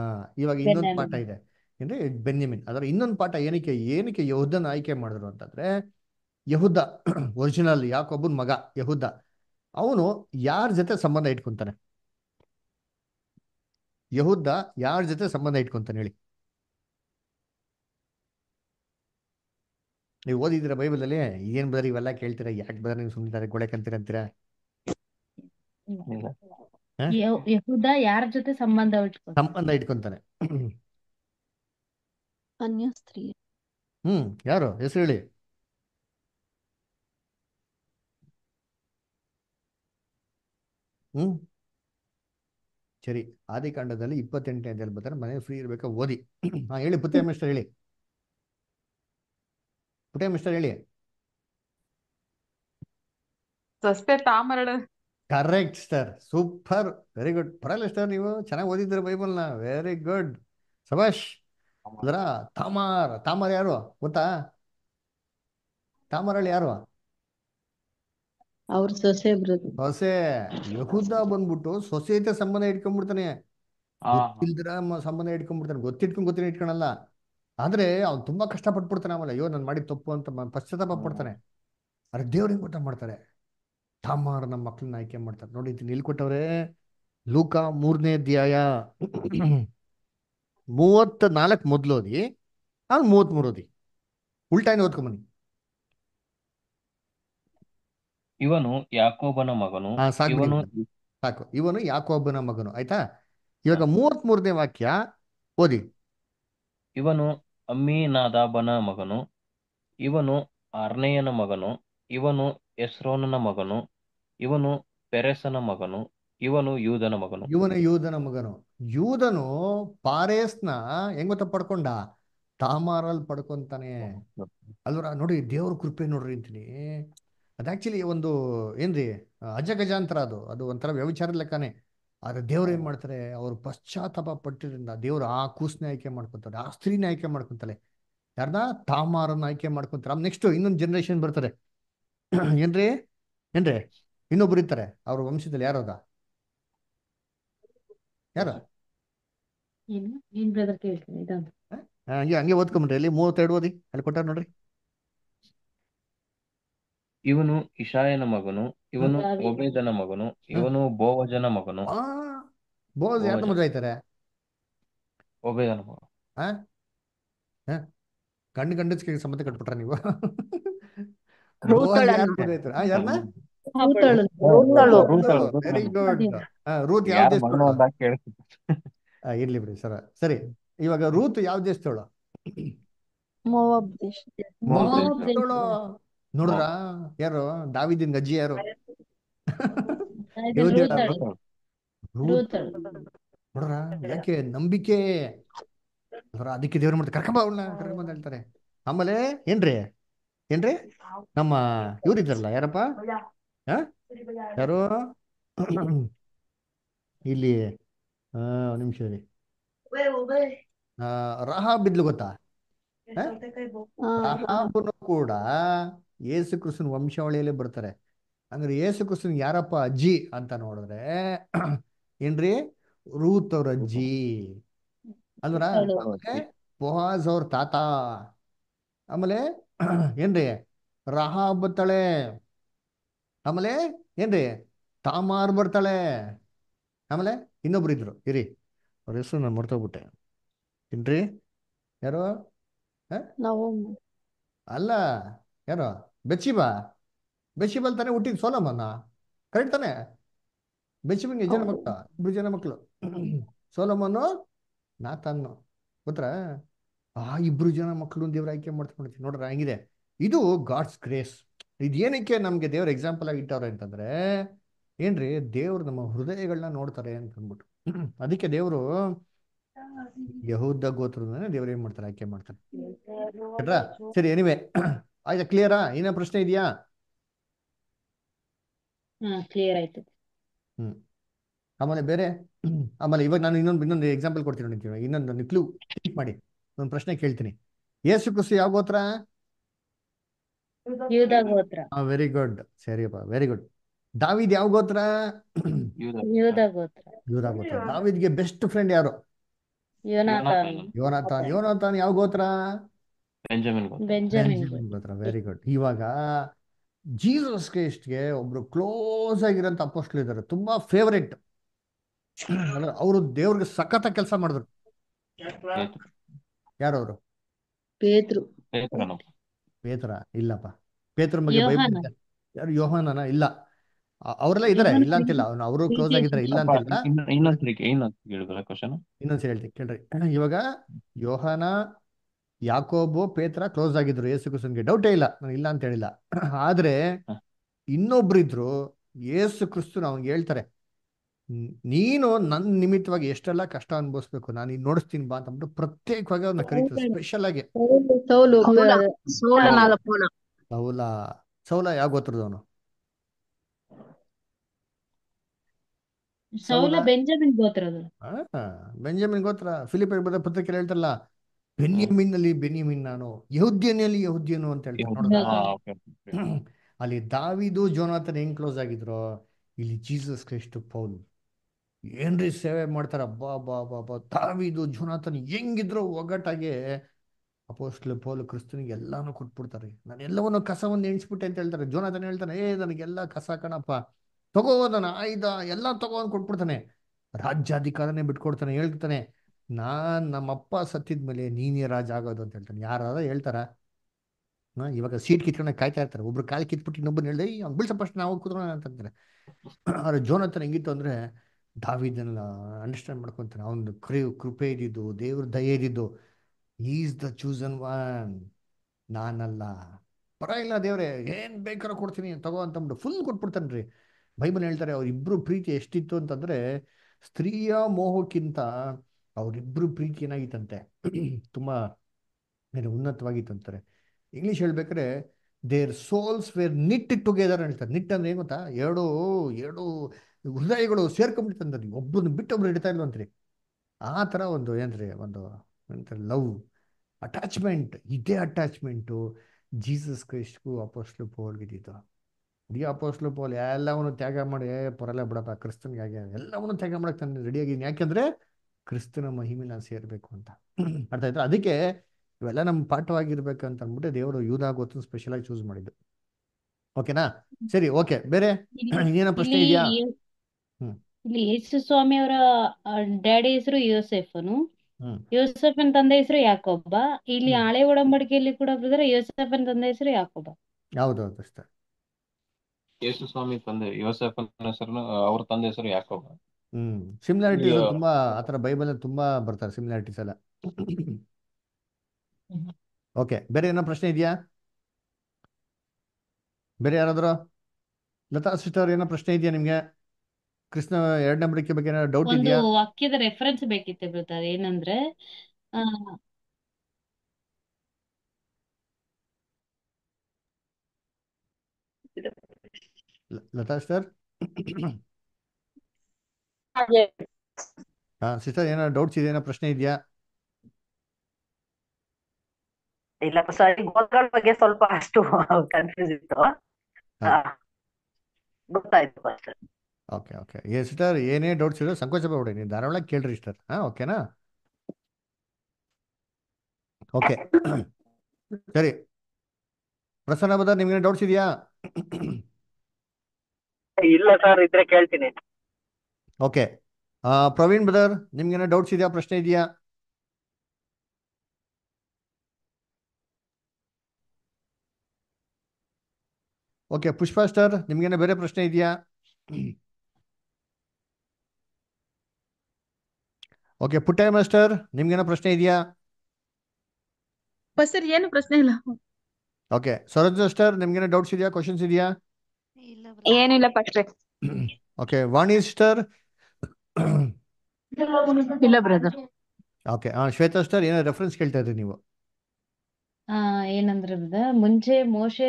ಇವಾಗ ಇನ್ನೊಂದು ಪಾಠ ಇದೆ ಅಂದರೆ ಬೆನ್ಯಮಿನ್ ಅದರ ಇನ್ನೊಂದು ಪಾಠ ಏನಕ್ಕೆ ಏನಕ್ಕೆ ಯಹುದನ ಆಯ್ಕೆ ಮಾಡಿದ್ರು ಅಂತಂದ್ರೆ ಯಹುದ ಒರಿಜಿನಲ್ ಯಾಕೊಬ್ಬನ ಮಗ ಯಹುದ ಅವನು ಯಾರ ಜೊತೆ ಸಂಬಂಧ ಇಟ್ಕೊಂತಾನೆ ಯಹುದ ಯಾರ ಜೊತೆ ಸಂಬಂಧ ಇಟ್ಕೊಂತಾನೆ ಹೇಳಿ ನೀವು ಬೈಬಲ್ ಅಲ್ಲಿ ಏನ್ ಬದ್ರೆ ಇವೆಲ್ಲ ಕೇಳ್ತೀರಾ ಯಾಕೆ ಬದ್ರೆ ನೀವು ಸುಮ್ಮನೆ ಗೊಳೆ ಅಂತೀರ ಯಹುದ ಯಾರ ಜೊತೆ ಸಂಬಂಧ ಸಂಬಂಧ ಇಟ್ಕೊಂತಾನೆ ಅನ್ಯ ಸ್ತ್ರೀ ಹ್ಮ್ ಯಾರು ಹೆಸರು ಹೇಳಿ ಹ್ಮ್ ಸರಿ ಆದಿಕಾಂಡದಲ್ಲಿ ಇಪ್ಪತ್ತೆಂಟನೇ ಅಧ್ಯಾಯ ಬರ್ತಾರೆ ಮನೆ ಫ್ರೀ ಇರ್ಬೇಕಾ ಓದಿ ಹಾ ಹೇಳಿ ಪುಟ್ಟ ಮಿಸ್ಟರ್ ಹೇಳಿ ಪುಟ್ಟ ಮಿಸ್ಟರ್ ಹೇಳಿ correct sir super very good ಪರಲ್ಲ ಸರ್ ನೀವು ಚೆನ್ನಾಗಿ ಓದಿದ್ದೀರ ಬೈಬಲ್ನ ವೆರಿ ಗುಡ್ ಸಭಾಷ್ ಅಂದ್ರ ತಾಮಾರ ತಾಮಾರ ಯಾರು ಗೊತ್ತಾ ತಾಮರಳ್ಳಿ ಯಾರು ಅವ್ರ ಸೊಸೆ ಸೊಸೆ ಯಹುದ ಬಂದ್ಬಿಟ್ಟು ಸೊಸೆ ಸಂಬಂಧ ಇಟ್ಕೊಂಡ್ಬಿಡ್ತಾನೆ ಇಲ್ದಿರ ಸಂಬಂಧ ಇಟ್ಕೊಂಡ್ಬಿಡ್ತಾನೆ ಗೊತ್ತಿಟ್ಕೊಂಡ್ ಗೊತ್ತಿನ ಇಟ್ಕೊಳಲ್ಲ ಆದ್ರೆ ಅವ್ನು ತುಂಬಾ ಕಷ್ಟ ಪಟ್ಬಿಡ್ತಾನೆ ಆಮೇಲೆ ಅಯ್ಯೋ ನಾನು ಮಾಡಿ ತಪ್ಪು ಅಂತ ಪಶ್ಚಾತ್ತಾಪ ಪಡ್ತಾನೆ ಅದ್ರ ದೇವ್ರಿಗೆ ಊಟ ಮಾಡ್ತಾರೆ ತಾಮಾರ ನಮ್ಮ ಮಕ್ಳನ್ನ ಆಯ್ಕೆ ಮಾಡ್ತಾರೆ ನೋಡಿ ಇಲ್ಲಿ ಕೊಟ್ಟವ್ರೆ ಲೂಕ ಮೂರನೇ ಅಧ್ಯಾಯ ಮೂವತ್ತ ನಾಲ್ಕು ಮೊದಲು ಓದಿ ಆಮೇಲೆ ಮೂರು ಓದಿ ಉಲ್ಟಾನೆ ಓದ್ಕೊಂಬನ್ನಿ ಇವನು ಯಾಕೋಬನ ಮಗನು ಸಾಕು ಇವನು ಸಾಕು ಇವನು ಯಾಕೋಬನ ಮಗನು ಆಯ್ತಾ ಇವಾಗ ಮೂರನೇ ವಾಕ್ಯ ಓದಿ ಇವನು ಅಮ್ಮೀನಾದಾಬನ ಮಗನು ಇವನು ಅರ್ನೆಯನ ಮಗನು ಇವನು ಎಸ್ರೋನನ ಮಗನು ಇವನು ಪೆರೆಸನ ಮಗನು ಇವನು ಯೂದನ ಮಗನು ಇವನು ಯೂದನ ಮಗನು ಯೂದನು ಪಾರೇಸ್ನ ಹೆಂಗ್ ಗೊತ್ತ ಪಡ್ಕೊಂಡ ತಾಮಾರಲ್ಲಿ ಪಡ್ಕೊಂತಾನೆ ಅಲ್ವರ ನೋಡಿ ದೇವ್ರ ಕೃಪೆ ನೋಡ್ರಿ ಅಂತೀನಿ ಅದು ಆಕ್ಚುಲಿ ಒಂದು ಏನ್ರಿ ಅಜಗಜಾಂತರ ಅದು ಅದು ಒಂಥರ ವ್ಯವಿಚಾರ ಲೆಕ್ಕನೇ ಆದ್ರೆ ದೇವ್ರು ಏನ್ ಮಾಡ್ತಾರೆ ಅವ್ರು ಪಶ್ಚಾತ್ತಾಪ ಪಟ್ಟಿದ್ರಿಂದ ದೇವ್ರು ಆ ಕೂಸ್ನ ಆಯ್ಕೆ ಮಾಡ್ಕೊಂತಾರೆ ಆ ಸ್ತ್ರೀನ ಆಯ್ಕೆ ಮಾಡ್ಕೊಂತಾರೆ ಯಾರ್ದ ತಾಮಾರನ್ನ ಆಯ್ಕೆ ಮಾಡ್ಕೊಂತಾರೆ ನೆಕ್ಸ್ಟ್ ಇನ್ನೊಂದು ಜನರೇಷನ್ ಬರ್ತಾರೆ ಏನ್ರಿ ಏನ್ರಿ ಇನ್ನೊಬ್ರು ಇರ್ತಾರೆ ಅವ್ರ ವಂಶದಲ್ಲಿ ಯಾರದ ಯಾರ ಹಂಗೆ ಓದಿ ಅಲ್ಲಿ ಕೊಟ್ಟಾರ ನೋಡ್ರಿ ಇವನು ಇಶಾಯನ ಮಗನು ಇವನು ಮಗನು ಇವನು ಬೋವಜನ ಮಗನು ಆ ಮಗ ಗಂಡು ಗಂಡಸ್ಗೆ ಸಂಬಂಧ ಕಟ್ಬಿಟ್ರ ನೀವು ರೂತ್ ರೂತ್ ಇರ್ಲಿ ಬಿಡಿ ಸರ ಸರಿ ಇವಾಗ ರೂತ್ ಯಾವ ದೇಶದವಳು ನೋಡ್ರ ಯಾರು ದಾವಿದೀನ್ ಗಜ್ಜಿ ಯಾರು ನೋಡ್ರ ಯಾಕೆ ನಂಬಿಕೆ ಅದಕ್ಕೆ ದೇವ್ರ ಮಾಡ್ತಾರೆ ಕರ್ಕೊಂಬ ಅವ್ಳನ್ನ ಕರ್ಕೊಂಬಂದ್ ಹೇಳ್ತಾರೆ ಆಮೇಲೆ ಏನ್ರಿ ಏನ್ರಿ ನಮ್ಮ ಇವ್ರಿದ್ರಲ್ಲ ಯಾರಪ್ಪ ಯಾರು ಇಲ್ಲಿ ಹಾ ಒಂದ್ ನಿಮಿಷ ರೀ ಆ, ರಹಾಬ್ ಇದ್ಲು ಗೊತ್ತಾ ರಹಾಬನು ಕೂಡ ಯೇಸು ಕೃಷ್ಣನ್ ವಂಶಾವಳಿಯಲ್ಲಿ ಬರ್ತಾರೆ ಅಂದ್ರೆ ಯೇಸು ಕೃಷ್ಣನ್ ಯಾರಪ್ಪ ಅಜ್ಜಿ ಅಂತ ನೋಡಿದ್ರೆ ಏನ್ರಿ ರೂತ್ ಅವ್ರ ಅಜ್ಜಿ ಅಂದ್ರ ಬೊಹಾಜ್ ಅವ್ರ ತಾತ ಆಮೇಲೆ ಏನ್ರಿ ರಹಾಬ್ ಬರ್ತಾಳೆ ಆಮೇಲೆ ಏನ್ರಿ ತಾಮಾರ್ ಬರ್ತಾಳೆ ಆಮೇಲೆ ಇನ್ನೊಬ್ರು ಇದ್ರು ಇರಿ ಅವ್ರ ಹೆಸರು ನಾನು ಮರ್ತೋಗ್ಬಿಟ್ಟೆ ಏನ್ರಿ ಯಾರೋ ನಾವು ಅಲ್ಲ ಯಾರೋ ಬೆಚ್ಚಿಬಾ ಬೆಚ್ಚಿಬಲ್ ತಾನೇ ಹುಟ್ಟಿದ್ ಸೋಲಮ್ಮನ ಕರೆಕ್ಟ್ ತಾನೆ ಬೆಚ್ಚಿಬಂಗೆ ಜನ ಮಕ್ಕಳ ಇಬ್ರು ಜನ ಮಕ್ಕಳು ಸೋಲಮ್ಮನು ನಾ ತನ್ನು ಗೊತ್ತರ ಆ ಇಬ್ರು ಜನ ಮಕ್ಕಳು ದೇವ್ರ ಆಯ್ಕೆ ಮಾಡ್ತೀನಿ ನೋಡ್ರ ಹಂಗಿದೆ ಇದು ಗಾಡ್ಸ್ ಗ್ರೇಸ್ ಇದೇನಕ್ಕೆ ನಮ್ಗೆ ದೇವ್ರ ಎಕ್ಸಾಂಪಲ್ ಆಗಿ ಇಟ್ಟವ್ರೆ ಅಂತಂದ್ರೆ ಏನ್ರಿ ದೇವ್ರು ನಮ್ಮ ಹೃದಯಗಳನ್ನ ನೋಡ್ತಾರೆ ಅಂತ ಅಂದ್ಬಿಟ್ಟು ಅದಕ್ಕೆ ದೇವರು ಯಹೂದ ಗೋತ್ರನೇ ದೇವ್ರು ಏನ್ ಮಾಡ್ತಾರೆ ಆಯ್ಕೆ ಮಾಡ್ತಾರೆ ಸರಿ ಎನಿವೆ ಆಯ್ತಾ ಕ್ಲಿಯರಾ ಏನೋ ಪ್ರಶ್ನೆ ಇದೆಯಾ ಕ್ಲಿಯರ್ ಆಯ್ತು ಹ್ಮ್ ಆಮೇಲೆ ಬೇರೆ ಆಮೇಲೆ ಇವಾಗ ನಾನು ಇನ್ನೊಂದು ಇನ್ನೊಂದು ಎಕ್ಸಾಂಪಲ್ ಕೊಡ್ತೀನಿ ನೋಡಿ ಇನ್ನೊಂದು ಒಂದು ಕ್ಲೂ ಮಾಡಿ ಒಂದು ಪ್ರಶ್ನೆ ಕೇಳ್ತೀನಿ ಯೇಸು ಕ್ರಿಸ್ತು ಯಾವ ಗೋತ್ರ ವೆರಿ ಗುಡ್ ಸರಿಯಪ್ಪ ವೆರಿ ಗುಡ್ ದಾವಿದ್ ಯಾವ ಗೋತ್ರ ಯೂದ ಗೋತ್ರ ದಾವಿದ್ಗೆ ಬೆಸ್ಟ್ ಫ್ರೆಂಡ್ ಯಾರು ಯೋನಾಥನ್ ಯೋನಾಥನ್ ಯಾವ ಗೋತ್ರ ಗೋತ್ರ ವೆರಿ ಗುಡ್ ಇವಾಗ ಜೀಸಸ್ ಕ್ರೈಸ್ಟ್ಗೆ ಒಬ್ರು ಕ್ಲೋಸ್ ಆಗಿರೋ ಅಪೋಸ್ಟ್ಲ್ ಇದ್ದಾರೆ ತುಂಬಾ ಫೇವರೇಟ್ ಅಂದ್ರೆ ಅವರು ದೇವ್ರಿಗೆ ಸಖತ ಕೆಲಸ ಮಾಡಿದ್ರು ಯಾರು ಅವರು ಪೇತ್ರ ಪೇತ್ರ ಇಲ್ಲಪ್ಪ ಪೇತ್ರ ಬಗ್ಗೆ ಯಾರು ಯೋಹಾನನ ಇಲ್ಲ ಅವರೆಲ್ಲ ಇದಾರೆ ಇಲ್ಲ ಅಂತಿಲ್ಲ ಅವರು ಕ್ಲೋಸ್ ಆಗಿದ್ದಾರೆ ಇಲ್ಲ ಅಂತಿಲ್ಲ ಇನ್ನೊಂದ್ಸರಿ ಹೇಳ್ತೀನಿ ಕೇಳ್ರಿ ಇವಾಗ ಯೋಹಾನ ಯಾಕೋಬು ಪೇತ್ರ ಕ್ಲೋಸ್ ಆಗಿದ್ರು ಯೇಸು ಕ್ರಿಸ್ತನ್ಗೆ ಡೌಟೇ ಇಲ್ಲ ನಾನು ಇಲ್ಲ ಅಂತ ಹೇಳಿಲ್ಲ ಆದ್ರೆ ಇದ್ರು ಯೇಸು ಕ್ರಿಸ್ತನ್ ಅವ್ನಿಗೆ ಹೇಳ್ತಾರೆ ನೀನು ನನ್ನ ನಿಮಿತ್ತವಾಗಿ ಎಷ್ಟೆಲ್ಲ ಕಷ್ಟ ಅನ್ಭವಿಸ್ಬೇಕು ನಾನು ಈಗ ನೋಡಿಸ್ತೀನಿ ಬಾ ಅಂತ ಪ್ರತ್ಯೇಕವಾಗಿ ಅವ್ನ ಕರೀತಾರೆ ಸ್ಪೆಷಲ್ ಆಗಿ ಸೌಲ ಯಾವ ಗೊತ್ತಿರೋದು ಅವನು ಸೌಲ ಬೆಂಜಮಿನ್ ಗೋತ್ರದ ಬೆಂಜಮಿನ್ ಗೋತ್ರ ಫಿಲಿಪ್ ಬರೆದ ಪತ್ರಿಕೆಯಲ್ಲಿ ಹೇಳ್ತಾರಲ್ಲ ಬೆನ್ಯಮಿನ್ ನಲ್ಲಿ ಬೆನ್ಯಮಿನ್ ನಾನು ಯಹುದ್ಯನಲ್ಲಿ ಯಹುದ್ಯನು ಅಂತ ಹೇಳ್ತಾರೆ ಅಲ್ಲಿ ದಾವಿದು ಜೋನಾಥನ್ ಹೆಂಗ್ ಕ್ಲೋಸ್ ಆಗಿದ್ರು ಇಲ್ಲಿ ಜೀಸಸ್ ಕ್ರಿಸ್ಟ್ ಪೌಲ್ ಏನ್ರಿ ಸೇವೆ ಮಾಡ್ತಾರ ಬಾ ಬಾ ಬಾ ಬಾ ದಾವಿದು ಜೋನಾಥನ್ ಹೆಂಗಿದ್ರು ಒಗ್ಗಟ್ಟಾಗಿ ಅಪೋಸ್ಟ್ಲ ಪೌಲ್ ಕ್ರಿಸ್ತನಿಗೆ ಎಲ್ಲಾನು ಕೊಟ್ಬಿಡ್ತಾರೆ ನಾನು ಎಲ್ಲವನ್ನು ಕಸವನ್ನು ಎಣಿಸ್ಬಿಟ್ಟೆ ಅಂತ ಹೇಳ್ತಾರೆ ಜೋನಾಥನ್ ಹೇಳ್ತಾನೆ ಏ ನನಗೆಲ್ಲ ಕಸ ಕಣಪ್ಪ ತಗೋ ಆಯ್ದ ಎಲ್ಲ ತಗೊಂಡು ಕೊಟ್ಬಿಡ್ತಾನೆ ರಾಜ್ಯಾಧಿಕಾರನೇ ಬಿಟ್ಕೊಡ್ತಾನೆ ಹೇಳ್ತಾನೆ ನಾನ್ ನಮ್ಮಪ್ಪ ಸತ್ತಿದ ಮೇಲೆ ನೀನೇ ರಾಜ ಆಗೋದು ಅಂತ ಹೇಳ್ತಾನೆ ಯಾರಾದ್ರ ಹೇಳ್ತಾರ ಇವಾಗ ಸೀಟ್ ಕಿತ್ಕೊಂಡ ಕಾಯ್ತಾ ಇರ್ತಾರೆ ಒಬ್ರು ಕಾಲು ಕಿತ್ಬಿಟ್ಟು ಇನ್ನೊಬ್ಬನ ಹೇಳ್ದೆ ಅವ್ನು ಬೀಳ್ಸ ಫಸ್ಟ್ ನಾವು ಕೂತ್ರೋಣ ಅಂತ ಅಂತಾರೆ ಅವ್ರ ಜೋನ್ ಹತ್ರ ಹೆಂಗಿತ್ತು ಅಂದ್ರೆ ದಾವಿದನ್ನ ಅಂಡರ್ಸ್ಟ್ಯಾಂಡ್ ಮಾಡ್ಕೊಂತಾನೆ ಅವ್ನ ಕೃ ಕೃಪೆ ಇದ್ದಿದ್ದು ದೇವ್ರ ದಯೆ ಇದ್ದಿದ್ದು ಈಸ್ ದ ಚೂಸನ್ ವನ್ ನಾನಲ್ಲ ಪರ ಇಲ್ಲ ದೇವ್ರೆ ಏನ್ ಬೇಕಾರ ಕೊಡ್ತೀನಿ ತಗೋ ಅಂತಂದ್ಬಿಟ್ಟು ಫುಲ್ ಕೊಟ್ಬಿಡ್ತಾನ್ರಿ ಬೈಬಲ್ ಹೇಳ್ತಾರೆ ಅವರಿಬ್ಬರು ಪ್ರೀತಿ ಎಷ್ಟಿತ್ತು ಅಂತಂದರೆ ಸ್ತ್ರೀಯ ಮೋಹಕ್ಕಿಂತ ಅವರಿಬ್ಬರು ಪ್ರೀತಿ ಏನಾಗಿತ್ತಂತೆ ತುಂಬ ಏನು ಉನ್ನತವಾಗಿತ್ತು ಅಂತಾರೆ ಇಂಗ್ಲೀಷ್ ಹೇಳ್ಬೇಕಾದ್ರೆ there souls were knit together ಹೇಳ್ತಾರೆ ನಿಟ್ ಅಂದ್ರೆ ಏನು ಗೊತ್ತಾ ಎರಡು ಎರಡು ಹೃದಯಗಳು ಸೇರ್ಕೊಂಡ್ಬಿಡ್ತಂದ್ರಿ ಒಬ್ಬರು ಬಿಟ್ಟು ಒಬ್ರು ಹಿಡಿತಾ ಇಲ್ವಂತ್ರಿ ಆ ಥರ ಒಂದು ಏನ್ರಿ ಒಂದು ಏನಂತಾರೆ ಲವ್ ಅಟ್ಯಾಚ್ಮೆಂಟ್ ಇದೇ ಅಟ್ಯಾಚ್ಮೆಂಟು ಜೀಸಸ್ ಕ್ರೈಸ್ಟ್ಗೂ ಅಪೋಸ್ಟ್ಲು ಪೋಲ್ಗಿದ್ದು ಡಿ ಅಪೋಸ್ಲು ಪೋಲ್ ಎಲ್ಲವನ್ನು ತ್ಯಾಗ ಮಾಡಿ ಪರಲೇ ಬಿಡಪ್ಪ ಕ್ರಿಸ್ತನ್ಗಾಗಿ ಎಲ್ಲವನ್ನು ತ್ಯಾಗ ಮಾಡಕ್ಕೆ ರೆಡಿ ರೆಡಿಯಾಗಿದ್ದೀನಿ ಯಾಕೆಂದ್ರೆ ಕ್ರಿಸ್ತನ ಮಹಿಮೆ ನಾನು ಸೇರಬೇಕು ಅಂತ ಅರ್ಥ ಆಯ್ತಾ ಅದಕ್ಕೆ ಇವೆಲ್ಲ ನಮ್ಮ ಪಾಠವಾಗಿರ್ಬೇಕಂತ ಅಂದ್ಬಿಟ್ಟು ದೇವರು ಯೂದ ಗೊತ್ತು ಸ್ಪೆಷಲ್ ಆಗಿ ಚೂಸ್ ಮಾಡಿದ್ದು ಓಕೆನಾ ಸರಿ ಓಕೆ ಬೇರೆ ಇನ್ನೇನೋ ಪ್ರಶ್ನೆ ಇದೆಯಾ ಇಲ್ಲಿ ಯೇಸು ಸ್ವಾಮಿ ಅವರ ಡ್ಯಾಡಿ ಹೆಸರು ಯೋಸೆಫನು ಯೋಸೆಫನ್ ತಂದೆ ಹೆಸರು ಯಾಕೊಬ್ಬ ಇಲ್ಲಿ ಹಳೆ ಒಡಂಬಡಿಕೆಯಲ್ಲಿ ಕೂಡ ಬ್ರದರ್ ಯೋಸೆಫನ್ ತಂದೆ ಹೆಸರು ಯಾಕೊಬ್ಬ ಹೌದೌದು ಅಷ್ಟೇ ಯೇಸು ಸ್ವಾಮಿ ತಂದೆ ಯೋಸೆಫನ ಹೆಸರು ಅವ್ರ ತಂದೆ ಹೆಸರು ಯಾಕೋಬ ಹ್ಮ್ ಸಿಮಿಲಾರಿಟಿ ತುಂಬಾ ಆತರ ಬೈಬಲ್ ತುಂಬಾ ಬರ್ತಾರೆ ಸಿಮಿಲಾರಿಟೀಸ್ ಎಲ್ಲ ಓಕೆ ಬೇರೆ ಏನೋ ಪ್ರಶ್ನೆ ಇದೆಯಾ ಬೇರೆ ಯಾರಾದ್ರು ಲತಾ ಸಿಸ್ಟರ್ ಏನೋ ಪ್ರಶ್ನೆ ಇದೆಯಾ ನಿಮ್ಗೆ ಕೃಷ್ಣ ಎರಡ್ ನಂಬರಿಕೆ ಬಗ್ಗೆ ಏನೋ ಡೌಟ್ ಇದೆಯಾ ಒಂದು ವಾಕ್ಯದ ರೆಫರೆನ್ಸ್ ಬೇಕಿತ್ತು ಬ್ರದರ್ ಏನಂದ್ರೆ ಆ, ಲತಾ ಸಿಸ್ಟರ್ ಹಾ ಸಿಸ್ಟರ್ ಏನೋ ಡೌಟ್ಸ್ ಇದೆಯಾ ಪ್ರಶ್ನೆ ಇದೆಯಾ ಇಲ್ಲ ಸರ್ ಗೋಲ್ಗಳ ಬಗ್ಗೆ ಸ್ವಲ್ಪ ಅಷ್ಟು ಕನ್ಫ್ಯೂಸ್ ಓಕೆ ಓಕೆ ಏನೇ ಡೌಟ್ಸ್ ಇರೋ ಸಂಕೋಚ ನೀವು ಕೇಳ್ರಿ ಸಿಸ್ಟರ್ ಹಾ ಓಕೆನಾ ಓಕೆ ಸರಿ ಪ್ರಸನ್ನ ಬದ ನಿಮ್ಗೆ ಡೌಟ್ಸ್ ಇದೆಯಾ ಇಲ್ಲ ಸರ್ ಇದ್ರೆ ಕೇಳ್ತೀನಿ ಓಕೆ ಪ್ರವೀಣ್ ಬ್ರದರ್ ನಿಮ್ಗೇನೋ ಡೌಟ್ಸ್ ಇದೆಯಾ ಪ್ರಶ್ನೆ ಇದೆಯಾ ಓಕೆ ಪುಷ್ಪಾ ಸ್ಟರ್ ನಿಮ್ಗೆ ಬೇರೆ ಪ್ರಶ್ನೆ ಇದೆಯಾ ಓಕೆ ಪುಟ್ಟೈ ಮಾಸ್ಟರ್ ಏನೋ ಪ್ರಶ್ನೆ ಇದೆಯಾ ಸರ್ ಏನು ಪ್ರಶ್ನೆ ಇಲ್ಲ ಓಕೆ ಸರೋಜ್ ಮಾಸ್ಟರ್ ನಿಮ್ಗೆ ಡೌಟ್ಸ್ ಇದೆಯಾ ಕ್ವಶನ್ಸ್ ಇದೆಯಾ ಏನಿಲ್ಲ ಪಟ್ರೆ ಓಕೆ ಇಲ್ಲ ಬ್ರದರ್ ಓಕೆ ಶ್ವೇತಾ ರೆಫರೆನ್ಸ್ ನೀವು ಏನಂದ್ರೆ ಮುಂಚೆ ಮೋಶೆ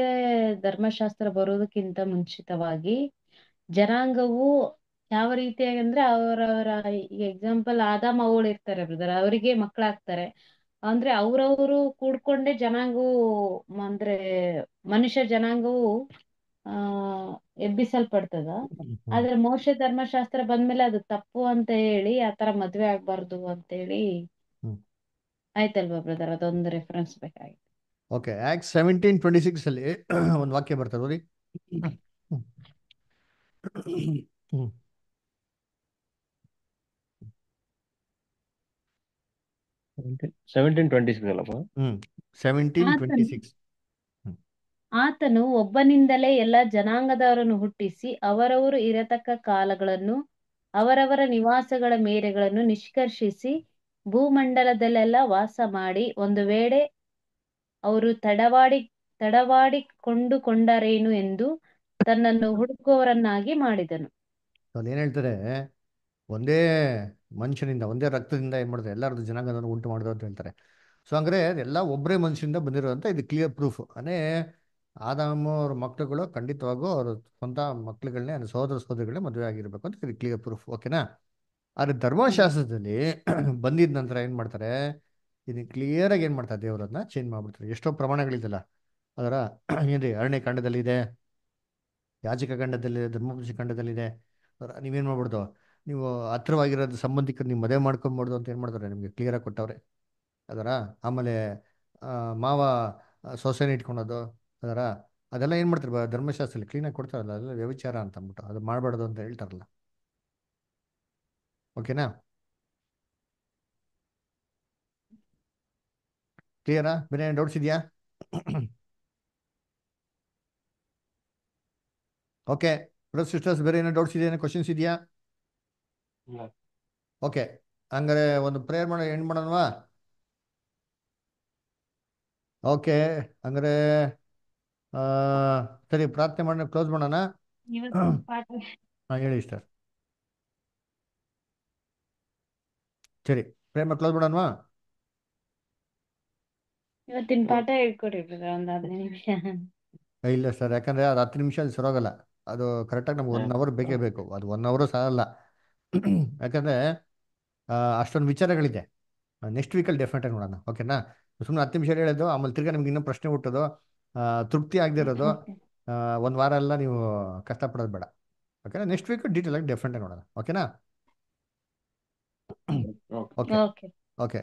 ಧರ್ಮಶಾಸ್ತ್ರ ಬರೋದಕ್ಕಿಂತ ಮುಂಚಿತವಾಗಿ ಜನಾಂಗವು ಯಾವ ರೀತಿಯಾಗಿ ಅಂದ್ರೆ ಅವರವರ ಈಗ ಎಕ್ಸಾಂಪಲ್ ಆದಾಮ ಅವಳು ಇರ್ತಾರೆ ಬ್ರದರ್ ಅವರಿಗೆ ಮಕ್ಕಳಾಗ್ತಾರೆ ಅಂದ್ರೆ ಅವ್ರವ್ರು ಕೂಡ್ಕೊಂಡೆ ಜನಾಂಗವು ಅಂದ್ರೆ ಮನುಷ್ಯ ಜನಾಂಗವು ಆ ಎಬ್ಬಿಸಲ್ಪಡ್ತದ ಆದ್ರೆ ಮೋಕ್ಷ ಧರ್ಮಶಾಸ್ತ್ರ ಬಂದ್ಮೇಲೆ ಅದು ತಪ್ಪು ಅಂತ ಹೇಳಿ ಆ ತರ ಮದ್ವೆ ಆಗ್ಬಾರ್ದು ಅಂತ ಹೇಳಿ ಆಯ್ತಲ್ವಾ ಬ್ರದರ್ ಅದೊಂದು ರೆಫರೆನ್ಸ್ ಬೇಕಾಗಿತ್ತು okay act seventeen twenty six ಅಲ್ಲಿ ಒಂದು ವಾಕ್ಯ ಬರ್ತದೆ ನೋಡಿ ಸೆವೆಂಟೀನ್ ಟ್ವೆಂಟಿ ಸಿಕ್ಸ್ ಅಲ್ಲಪ್ಪ ಸೆವೆಂಟೀನ್ ಟ್ವೆಂಟಿ ಸಿಕ್ಸ್ ಆತನು ಒಬ್ಬನಿಂದಲೇ ಎಲ್ಲ ಜನಾಂಗದವರನ್ನು ಹುಟ್ಟಿಸಿ ಅವರವರು ಇರತಕ್ಕ ಕಾಲಗಳನ್ನು ಅವರವರ ನಿವಾಸಗಳ ಮೇರೆಗಳನ್ನು ನಿಷ್ಕರ್ಷಿಸಿ ಭೂಮಂಡಲದಲ್ಲೆಲ್ಲ ವಾಸ ಮಾಡಿ ಒಂದು ವೇಳೆ ಅವರು ತಡವಾಡಿ ತಡವಾಡಿ ಕೊಂಡುಕೊಂಡರೇನು ಎಂದು ತನ್ನನ್ನು ಹುಡುಕುವವರನ್ನಾಗಿ ಮಾಡಿದನು ಏನ್ ಹೇಳ್ತಾರೆ ಒಂದೇ ಮನುಷ್ಯನಿಂದ ಒಂದೇ ರಕ್ತದಿಂದ ಏನ್ ಮಾಡಿದ್ರೆ ಎಲ್ಲರದ್ದು ಜನಾಂಗದನ್ನು ಉಂಟು ಮಾಡಿದ್ರು ಅಂತ ಹೇಳ್ತಾರೆ ಸೊ ಅಂದ್ರೆ ಎಲ್ಲ ಒಬ್ಬರೇ ಮನುಷ್ಯನಿಂದ ಬಂದಿರೋ ಇದು ಕ್ಲಿಯರ್ ಪ್ರೂಫ್ ಅನೇ ಆದಾಮು ಅವ್ರ ಮಕ್ಳುಗಳು ಖಂಡಿತವಾಗೂ ಅವ್ರ ಸ್ವಂತ ಮಕ್ಳುಗಳನ್ನೇ ಸಹೋದರ ಸಹೋದರಿಗಳೇ ಮದುವೆ ಆಗಿರ್ಬೇಕು ಅಂತ ಕ್ಲಿಯರ್ ಪ್ರೂಫ್ ಓಕೆನಾ ಆದರೆ ಧರ್ಮಶಾಸ್ತ್ರದಲ್ಲಿ ಬಂದಿದ ನಂತರ ಏನು ಮಾಡ್ತಾರೆ ಇದನ್ನ ಕ್ಲಿಯರಾಗಿ ಏನು ಮಾಡ್ತಾರೆ ದೇವರನ್ನ ಚೇಂಜ್ ಮಾಡ್ಬಿಡ್ತಾರೆ ಎಷ್ಟೋ ಪ್ರಮಾಣಗಳಿದೆಲ್ಲ ಅದರ ಏನ್ರಿ ಇದೆ ಯಾಜಕ ಖಂಡದಲ್ಲಿದೆ ಇದೆ ಖಂಡದಲ್ಲಿದೆ ನೀವೇನು ಮಾಡ್ಬಿಡ್ದು ನೀವು ಹತ್ರವಾಗಿರೋದು ಸಂಬಂಧಿಕರು ನೀವು ಮದುವೆ ಮಾಡ್ಕೊಂಬಿಡ್ದು ಅಂತ ಏನು ಮಾಡ್ತಾರೆ ನಿಮಗೆ ಕ್ಲಿಯರಾಗಿ ಕೊಟ್ಟವ್ರೆ ಅದರ ಆಮೇಲೆ ಮಾವ ಸೊಸೆನ ಇಟ್ಕೊಳೋದು ಅದರ ಅದೆಲ್ಲ ಏನು ಮಾಡ್ತಾರೆ ಧರ್ಮಶಾಸ್ತ್ರದಲ್ಲಿ ಕ್ಲೀನಾಗಿ ಕೊಡ್ತಾರಲ್ಲ ಅದೆಲ್ಲ ವ್ಯವಿಚಾರ ಅಂತ ಅಂದ್ಬಿಟ್ಟು ಅದು ಮಾಡಬಾರ್ದು ಅಂತ ಹೇಳ್ತಾರಲ್ಲ ಓಕೆನಾ ಕ್ಲಿಯರಾ ಬೇರೆ ಏನು ಡೌಟ್ಸ್ ಇದೆಯಾ ಓಕೆ ಬ್ರದರ್ ಸಿಸ್ಟರ್ಸ್ ಬೇರೆ ಏನೋ ಡೌಟ್ಸ್ ಇದೆಯಾ ಕ್ವಶನ್ಸ್ ಇದೆಯಾ ಓಕೆ ಹಂಗಾರೆ ಒಂದು ಪ್ರೇಯರ್ ಮಾಡೋ ಎಂಡ್ ಮಾಡೋಣವಾ ಓಕೆ ಹಂಗಾರೆ ಸರಿ ಪ್ರಾರ್ಥನೆ ಮಾಡಿ ಕ್ಲೋಸ್ ಮಾಡೋಣ ಹೇಳಿ ಸರ್ ಸರಿ ಪ್ರೇಮ ಕ್ಲೋಸ್ ಮಾಡೋಣವಾ ಇವತ್ತಿನ ಪಾಠ ಹೇಳ್ಕೊಡಿ ಒಂದು ಹದಿನೈದು ನಿಮಿಷ ಇಲ್ಲ ಸರ್ ಯಾಕಂದ್ರೆ ಅದು ಹತ್ತು ನಿಮಿಷ ಅಲ್ಲಿ ಸರೋಗಲ್ಲ ಅದು ಕರೆಕ್ಟಾಗಿ ನಮ್ಗೆ ಒನ್ ಅವರ್ ಬೇಕೇ ಬೇಕು ಅದು ಒನ್ ಅವರ್ ಸಾಲಲ್ಲ ಯಾಕಂದ್ರೆ ಅಷ್ಟೊಂದು ವಿಚಾರಗಳಿದೆ ನೆಕ್ಸ್ಟ್ ವೀಕಲ್ಲಿ ಡೆಫಿನೆಟ್ ಆಗಿ ನೋಡೋಣ ಓಕೆನಾ ಸುಮ್ಮನೆ ಹತ್ತು ನಿಮಿಷ ಹೇಳಿದ್ದು ಆಮೇಲೆ ತಿರ್ಗಾ ನಿಮ್ಗೆ ಇನ್ನೂ ಪ್ರಶ್ನೆ ಹುಟ್ಟೋದು ತೃಪ್ತಿ ಆಗದೆ ಇರೋದು ಒಂದು ವಾರ ಎಲ್ಲ ನೀವು ಕಷ್ಟಪಡೋದು ಬೇಡ ಓಕೆನಾ ನೆಕ್ಸ್ಟ್ ವೀಕ್ ಡೀಟೇಲ್ ಆಗಿ ಡಿಫ್ರೆಂಟ್ ನೋಡೋಣ ಓಕೆನಾ ಓಕೆ ಓಕೆ